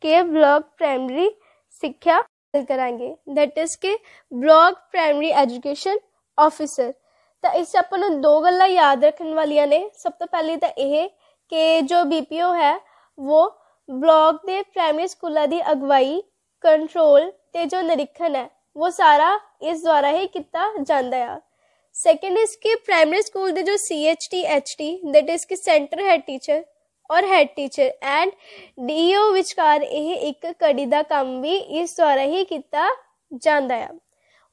ਕੇ ਬਲੌਕ ਪ੍ਰਾਇਮਰੀ ਸਿੱਖਿਆ ਕਰਾਂਗੇ ਥੈਟ ਇਜ਼ ਕੇ ਬਲੌਕ ਪ੍ਰਾਇਮਰੀ ਐਜੂਕੇਸ਼ਨ ਆਫੀਸਰ ਤਾਂ ਇਸ 'ਚ ਆਪਾਂ ਨੂੰ ਦੋ ਗੱਲਾਂ ਯਾਦ ਰੱਖਣ ਵਾਲੀਆਂ ਨੇ ਸਭ ਤੋਂ ਪਹਿਲੀ ਤਾਂ ਇਹ ਕਿ ਜੋ ਬੀਪੀਓ ਹੈ ਉਹ ਬਲਾਕ ਦੇ ਪ੍ਰਾਇਮਰੀ ਸਕੂਲਾਂ ਦੀ ਅਗਵਾਈ ਕੰਟਰੋਲ ਤੇ ਜੋ ਨਿਰੀਖਣ ਹੈ ਉਹ ਸਾਰਾ ਇਸ ਦੁਆਰਾ ਹੀ ਕੀਤਾ ਜਾਂਦਾ ਆ ਸੈਕੰਡ ਇਸ ਕਿ ਪ੍ਰਾਇਮਰੀ ਸਕੂਲ ਦੇ ਜੋ ਸੀਐਚਟੀ ਐਚਟੀ ਦੈਟ ਇਸ ਕਿ ਸੈਂਟਰ ਹੈਡ ਟੀਚਰ ਔਰ ਹੈਡ ਟੀਚਰ ਐਂਡ ਡੀਓ ਵਿਚਕਾਰ ਇਹ ਇੱਕ ਕੜੀ ਦਾ ਕੰਮ ਵੀ ਇਸ ਦੁਆਰਾ ਹੀ ਕੀਤਾ ਜਾਂਦਾ ਆ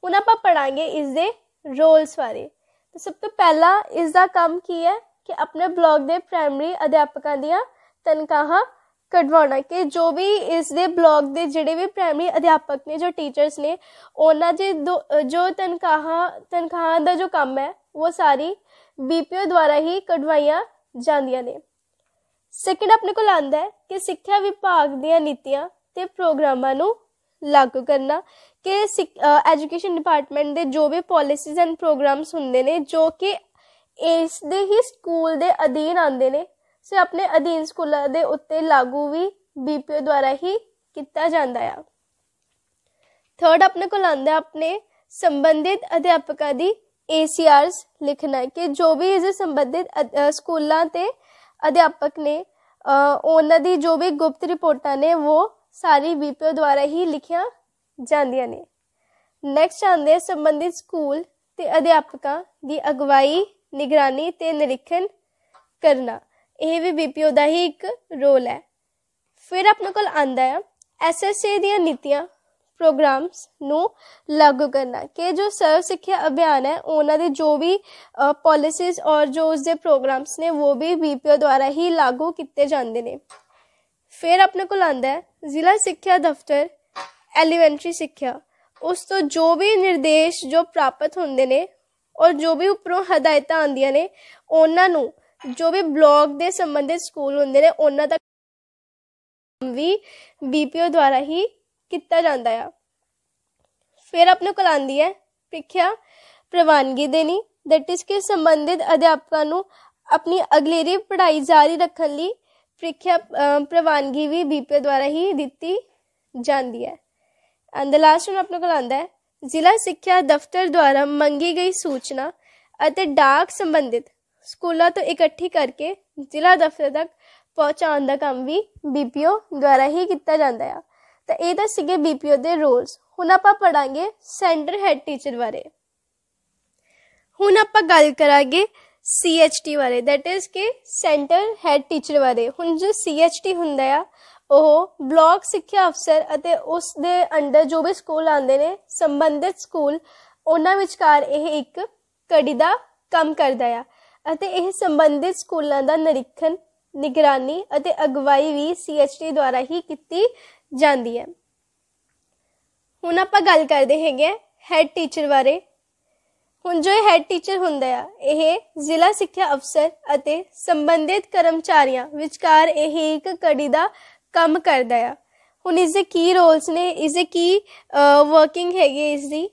ਹੁਣ ਆਪਾਂ ਪੜਾਂਗੇ ਇਸ ਦੇ ਰੋਲਸ ਬਾਰੇ ਤਾਂ ਸਭ ਤੋਂ ਪਹਿਲਾ ਇਸ ਦਾ ਕੰਮ ਕੀ ਹੈ ਕਿ ਆਪਣੇ ਬਲੌਗ ਦੇ ਪ੍ਰਾਇਮਰੀ ਅਧਿਆਪਕਾਂ ਦੀਆਂ ਤਨਖਾਹਾਂ ਕਢਵਾਉਣਾ ਕਿ ਜੋ ਵੀ ਇਸ ਦੇ ਬਲੌਗ ਦੇ ਜਿਹੜੇ ਵੀ ਪ੍ਰਾਇਮਰੀ ਅਧਿਆਪਕ ਨੇ ਜੋ ਟੀਚਰਸ ਨੇ ਉਹਨਾਂ ਦੇ ਜੋ ਤਨਖਾਹਾਂ ਤਨਖਾਹਾਂ ਦਾ ਜੋ ਕੰਮ ਹੈ ਉਹ ਸਾਰੀ ਬੀਪੀਓ ਦੁਆਰਾ ਹੀ ਕਢਵਾਈਆਂ ਜਾਂਦੀਆਂ ਨੇ ਸੈਕਿੰਡ ਆਪਣੇ ਕੋਲ ਆਂਦਾ ਹੈ ਕਿ ਸਿੱਖਿਆ ਵਿਭਾਗ ਦੀਆਂ ਨੀਤੀਆਂ ਤੇ ਪ੍ਰੋਗਰਾਮਾਂ ਨੂੰ ਲਾਗੂ ਕਰਨਾ ਕਿ ਐਜੂਕੇਸ਼ਨ ਡਿਪਾਰਟਮੈਂਟ ਦੇ ਜੋ ਵੀ ਪਾਲਿਸੀਜ਼ ਐਂਡ ਪ੍ਰੋਗਰਾਮਸ ਹੁੰਦੇ ਨੇ ਜੋ ਕਿ ਇਸ ਦੇ ਹੀ ਸਕੂਲ ਦੇ ਅਧੀਨ ਆਉਂਦੇ ਨੇ ਸੇ ਆਪਣੇ ਅਧੀਨ ਸਕੂਲਾਂ ਦੇ ਉੱਤੇ ਲਾਗੂ ਵੀ ਬੀਪੀਓ ਦੁਆਰਾ ਹੀ ਕੀਤਾ ਜਾਂਦਾ ਆ ਥਰਡ ਆਪਣੇ ਕੋਲ ਆਂਦਾ ਆਪਣੇ ਸੰਬੰਧਿਤ ਅਧਿਆਪਕਾਂ ਦੀ ਏਸੀਆਰਸ ਲਿਖਣਾ ਕਿ ਜੋ ਵੀ ਇਸ ਸੰਬੰਧਿਤ ਸਕੂਲਾਂ ਤੇ ਅਧਿਆਪਕ ਨੇ ਉਹਨਾਂ ਦੀ ਜੋ ਵੀ ਗੁਪਤ ਰਿਪੋਰਟਾਂ ਨੇ ਉਹ ਸਾਰੀ ਬੀਪੀਓ ਦੁਆਰਾ ਹੀ ਲਿਖੀਆਂ ਜਾਂਦੀਆਂ ਨੇ ਨੈਕਸਟ ਆਉਂਦੇ ਸੰਬੰਧਿਤ ਸਕੂਲ ਤੇ ਅਧਿਆਪਕਾਂ ਦੀ ਅਗਵਾਈ ਨਿਗਰਾਨੀ ਤੇ ਨਿਰੀਖਣ ਕਰਨਾ ਇਹ ਵੀ ਬੀਪੀਓ ਦਾ ਹੀ ਇੱਕ ਰੋਲ ਹੈ ਫਿਰ ਆਪਣੇ ਕੋਲ ਆਂਦਾ ਹੈ ਐਸਐਸਏ ਦੀਆਂ ਨੀਤੀਆਂ ਪ੍ਰੋਗਰਾਮਸ ਨੂੰ ਲਾਗੂ ਕਰਨਾ ਕਿ ਜੋ ਸਰਵ ਸਿੱਖਿਆ ਅਭਿਆਨ ਹੈ ਉਹਨਾਂ ਦੇ ਜੋ ਵੀ ਪਾਲਿਸੀਜ਼ ਔਰ ਜੋ ਉਸ ਦੇ ਪ੍ਰੋਗਰਾਮਸ ਨੇ ਉਹ ਵੀ ਬੀਪੀਓ ਦੁਆਰਾ ਹੀ ਲਾਗੂ ਕੀਤੇ ਜਾਂਦੇ ਨੇ ਫਿਰ ਆਪਣੇ ਕੋਲ ਆਂਦਾ ਹੈ ਜ਼ਿਲ੍ਹਾ ਸਿੱਖਿਆ ਦਫ਼ਤਰ ਐਲੀਮੈਂਟਰੀ ਸਿੱਖਿਆ ਉਸ ਤੋਂ ਜੋ ਵੀ ਨਿਰਦੇਸ਼ ਜੋ ਪ੍ਰਾਪਤ ਹੁੰਦੇ ਨੇ ਔਰ ਜੋ ਵੀ ਉਪਰੋਂ ਹਦਾਇਤਾਂ ਆਉਂਦੀਆਂ ਨੇ ਉਹਨਾਂ ਨੂੰ ਜੋ ਵੀ ਬਲੌਗ ਦੇ ਸੰਬੰਧਿਤ ਸਕੂਲ ਹੁੰਦੇ ਨੇ ਉਹਨਾਂ ਤੱਕ ਵੀ ਬੀਪੀਓ ਦੁਆਰਾ ਹੀ ਕੀਤਾ ਜਾਂਦਾ ਆ ਫਿਰ ਆਪਣੇ ਕੋਲ ਆਂਦੀ ਹੈ ਪ੍ਰੀਖਿਆ ਪ੍ਰਵਾਨਗੀ ਦੇਣੀ ਦੈਟ ਇਜ਼ ਕਿ ਸੰਬੰਧਿਤ ਅਧਿਆਪਕਾਂ ਨੂੰ ਆਪਣੀ ਅਗਲੇਰੀ ਪੜ੍ਹਾਈ ਜਾਰੀ ਰੱਖਣ ਲਈ ਪ੍ਰੀਖਿਆ ਪ੍ਰਵਾਨਗੀ ਵੀ ਬੀਪੀਓ ਦੁਆਰਾ ਹੀ ਦਿੱਤੀ ਜਾਂਦੀ ਹੈ ਐਂਡ ਦ ਲਾਸਟ ਵਨ ਆਪਣੇ ਕੋਲ ਆਂਦਾ ਹੈ ਜ਼ਿਲ੍ਹਾ ਸਿੱਖਿਆ ਦਫ਼ਤਰ ਦੁਆਰਾ ਮੰਗੀ ਗਈ ਸੂਚਨਾ ਅਤੇ ਡਾਕ ਸੰਬੰਧਿਤ ਸਕੂਲਾਂ ਤੋਂ ਇਕੱਠੀ ਕਰਕੇ ਜ਼ਿਲ੍ਹਾ ਦਫ਼ਤਰ ਤੱਕ ਪਹੁੰਚਾਉਣ ਦਾ ਕੰਮ ਵੀ ਬੀਪੀਓ ਦੁਆਰਾ ਹੀ ਕੀਤਾ ਜਾਂਦਾ ਆ ਤਾਂ ਇਹ ਤਾਂ ਸੀਗੇ ਬੀਪੀਓ ਦੇ ਰੋਲਸ ਹੁਣ ਆਪਾਂ ਪੜਾਂਗੇ ਸੈਂਟਰ ਹੈਡ ਟੀਚਰ ਬਾਰੇ ਹੁਣ ਆਪਾਂ ਗੱਲ ਕਰਾਂਗੇ ਸੀਐਚਟੀ ਬਾਰੇ ਦੈਟ ਇਜ਼ ਕਿ ਸੈਂਟਰ ਹੈਡ ਟੀਚਰ ਬਾਰੇ ਹੁਣ ਜੋ ਸੀਐਚਟੀ ਹੁੰਦਾ ਆ ਉਹ ਬਲਾਕ ਸਿੱਖਿਆ ਅਫਸਰ ਅਤੇ ਉਸ ਦੇ ਅੰਡਰ ਜੋ ਵੀ ਸਕੂਲ ਆਉਂਦੇ ਨੇ ਸੰਬੰਧਿਤ ਸਕੂਲ ਉਹਨਾਂ ਵਿਚਕਾਰ ਇਹ ਇੱਕ ਕੜੀ ਦਾ ਕੰਮ ਕਰਦਾ ਆ ਅਤੇ ਇਹ ਸੰਬੰਧਿਤ ਸਕੂਲਾਂ ਦਾ ਨਿਰੀਖਣ ਨਿਗਰਾਨੀ ਅਤੇ ਅਗਵਾਈ ਵੀ ਸੀਐਚਟੀ ਦੁਆਰਾ ਹੀ ਕੀਤੀ ਜਾਂਦੀ ਹੈ ਹੁਣ ਆਪਾਂ ਗੱਲ ਕਰਦੇ ਹੈਗੇ ਹੈਡ ਟੀਚਰ ਬਾਰੇ ਹੁਣ ਜੋ ਹੈਡ ਟੀਚਰ ਹੁੰਦਾ ਆ ਇਹ ਜ਼ਿਲ੍ਹਾ ਸਿੱਖਿਆ ਅਫਸਰ ਅਤੇ ਸੰਬੰਧਿਤ ਕਰਮਚਾਰੀਆਂ ਵਿਚਕਾਰ ਇਹ ਇੱਕ ਕੜੀ ਦਾ ਕੰਮ ਕਰਦਾ ਆ ਹੁਣ ਇਸ ਦੇ ਕੀ ਰੋਲਸ ਨੇ ਇਸ ਦੇ ਕੀ ਵਰਕਿੰਗ ਹੈਗੀ ਇਸ ਦੀ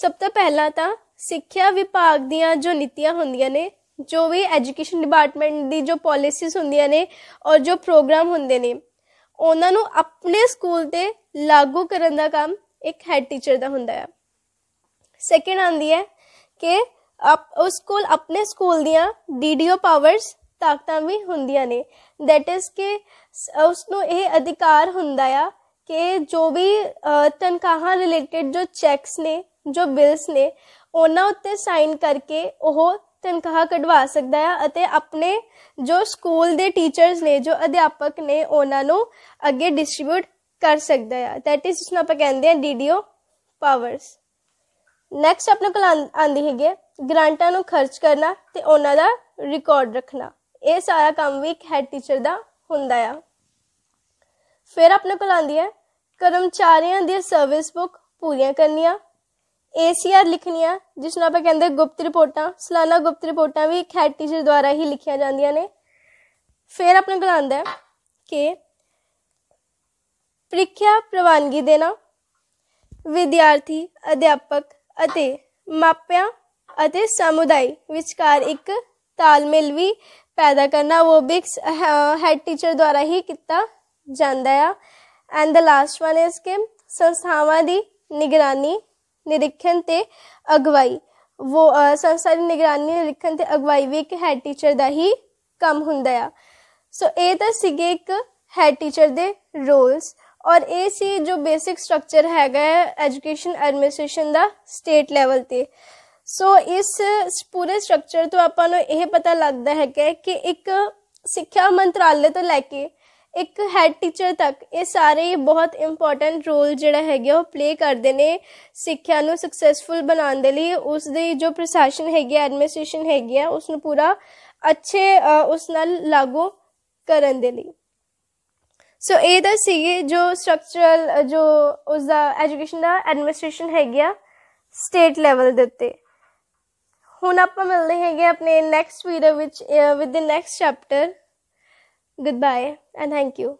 ਸਭ ਤੋਂ ਪਹਿਲਾਂ ਤਾਂ ਸਿੱਖਿਆ ਵਿਭਾਗ ਦੀਆਂ ਜੋ ਨੀਤੀਆਂ ਹੁੰਦੀਆਂ ਨੇ ਜੋ ਵੀ ਐਜੂਕੇਸ਼ਨ ਡਿਪਾਰਟਮੈਂਟ ਦੀ ਜੋ ਪਾਲਿਸੀਜ਼ ਹੁੰਦੀਆਂ ਨੇ ਔਰ ਜੋ ਪ੍ਰੋਗਰਾਮ ਹੁੰਦੇ ਨੇ ਉਹਨਾਂ ਨੂੰ ਆਪਣੇ ਸਕੂਲ ਤੇ ਲਾਗੂ ਕਰਨ ਦਾ ਕੰਮ ਇੱਕ ਹੈਡ ਟੀਚਰ ਦਾ ਹੁੰਦਾ ਹੈ ਸੈਕਿੰਡ ਆਂਦੀ ਹੈ ਕਿ ਉਸ ਸਕੂਲ ਆਪਣੇ ਸਕੂਲ ਦੀਆਂ ਡੀਡੀਓ ਪਾਵਰਸ ਤਾਕਤਾਂ ਵੀ ਹੁੰਦੀਆਂ ਨੇ ਦੈਟ ਇਜ਼ ਕਿ ਉਸ ਨੂੰ ਇਹ ਅਧਿਕਾਰ ਹੁੰਦਾ ਆ ਕਿ ਜੋ ਵੀ ਤਨਖਾਹਾਂ ਰਿਲੇਟਡ ਜੋ ਚੈਕਸ ਨੇ ਜੋ ਬਿਲਸ ਨੇ ਉਹਨਾਂ ਉੱਤੇ ਸਾਈਨ ਕਰਕੇ ਉਹ ਤਨਖਾਹ ਕਢਵਾ ਸਕਦਾ ਆ ਅਤੇ ਆਪਣੇ ਜੋ ਸਕੂਲ ਦੇ ਟੀਚਰਸ ਨੇ ਜੋ ਅਧਿਆਪਕ ਨੇ ਉਹਨਾਂ ਨੂੰ ਅੱਗੇ ਡਿਸਟ੍ਰਿਬਿਊਟ ਕਰ ਸਕਦਾ ਆ ਥੈਟ ਇਜ਼ ਜਿਸ ਨੂੰ ਆਪਾਂ ਕਹਿੰਦੇ ਆ ਡੀਡੀਓ ਪਾਵਰਸ ਨੈਕਸਟ ਆਪਣੇ ਕੋਲ ਆਂਦੀ ਹੈਗੇ ਗ੍ਰਾਂਟਾਂ ਨੂੰ ਖਰਚ ਕਰਨਾ ਤੇ ਉਹਨਾਂ ਦਾ ਰਿਕਾਰਡ ਰੱਖਣਾ ਇਹ ਸਾਰਾ ਕੰਮ ਵੀ ਇੱਕ ਹੈੱਡ ਟੀਚਰ ਦਾ ਹੁੰਦਾ ਆ ਫਿਰ ਆਪਣੇ ਕੋਲ ਆਂਦੀ ਹੈ ਕਰਮਚਾਰੀਆਂ ਦੀ ਸਰਵਿਸ ਬੁੱਕ ਪੂਰੀਆਂ ਕਰਨੀਆਂ ਏਸੀਆਰ ਲਿਖਣੀਆਂ ਜਿਸ ਨੂੰ ਆਪਾਂ ਕਹਿੰਦੇ ਗੁਪਤ ਰਿਪੋਰਟਾਂ ਸਲਾਨਾ ਗੁਪਤ ਰਿਪੋਰਟਾਂ ਵੀ ਇੱਕ ਹੈੱਡ ਟੀਚਰ ਦੁਆਰਾ ਹੀ ਲਿਖੀਆਂ ਜਾਂਦੀਆਂ ਨੇ ਫਿਰ ਆਪਣੇ ਕੋਲ ਆਂਦਾ ਹੈ ਕਿ ਪ੍ਰੀਖਿਆ ਪ੍ਰਵਾਨਗੀ ਦੇਣਾ ਵਿਦਿਆਰਥੀ ਅਧਿਆਪਕ ਅਤੇ ਮਾਪਿਆਂ ਅਤੇ ਸਮੁਦਾਇ ਵਿਚਕਾਰ ਇੱਕ ਤਾਲਮੇਲ ਵੀ पैदा करना वो भी हैड टीचर द्वारा ही किया जाता है and the last one is के संस्थावान की निगरानी निरीक्षण से अगवाई वो संस्था की निगरानी निरीक्षण से अगवाई भी एक हैड टीचर का ही कम हों सो ये तो सके एक हैड टीचर के रोल्स और ये जो बेसिक स्ट्रक्चर हैगा एजुकेशन एडमिनिस्ट्रेशन का स्टेट लैवल पर ਸੋ ਇਸ ਪੂਰੇ ਸਟਰਕਚਰ ਤੋਂ ਆਪਾਂ ਨੂੰ ਇਹ ਪਤਾ ਲੱਗਦਾ ਹੈ ਕਿ ਇੱਕ ਸਿੱਖਿਆ ਮੰਤਰਾਲੇ ਤੋਂ ਲੈ ਕੇ ਇੱਕ ਹੈਡ ਟੀਚਰ ਤੱਕ ਇਹ ਸਾਰੇ ਬਹੁਤ ਇੰਪੋਰਟੈਂਟ ਰੋਲ ਜਿਹੜਾ ਹੈਗਾ ਉਹ ਪਲੇ ਕਰਦੇ ਨੇ ਸਿੱਖਿਆ ਨੂੰ ਸਕਸੈਸਫੁਲ ਬਣਾਉਣ ਦੇ ਲਈ ਉਸ ਦੀ ਜੋ ਪ੍ਰਸ਼ਾਸਨ ਹੈਗੀ ਹੈ ਐਡਮਿਨਿਸਟ੍ਰੇਸ਼ਨ ਹੈਗੀ ਹੈ ਉਸ ਨੂੰ ਪੂਰਾ ਅੱਛੇ ਉਸ ਨਾਲ ਲਾਗੂ ਕਰਨ ਦੇ ਲਈ ਸੋ ਇਹ ਤਾਂ ਸੀਗੇ ਜੋ ਸਟਰਕਚਰਲ ਜੋ ਉਸ ਦਾ ਐਜੂਕੇਸ਼ਨ ਦਾ ਐਡਮਿਨਿਸਟ੍ਰੇਸ਼ਨ ਹੈਗੀ ਆ ਸਟੇਟ ਲੈਵਲ ਦੇ ਉੱਤੇ ਹੁਣ ਆਪਾਂ ਮਿਲਦੇ ਹੈਗੇ ਆਪਣੇ ਨੈਕਸਟ ਵੀਡੀਓ ਵਿੱਚ with the next chapter good bye and thank you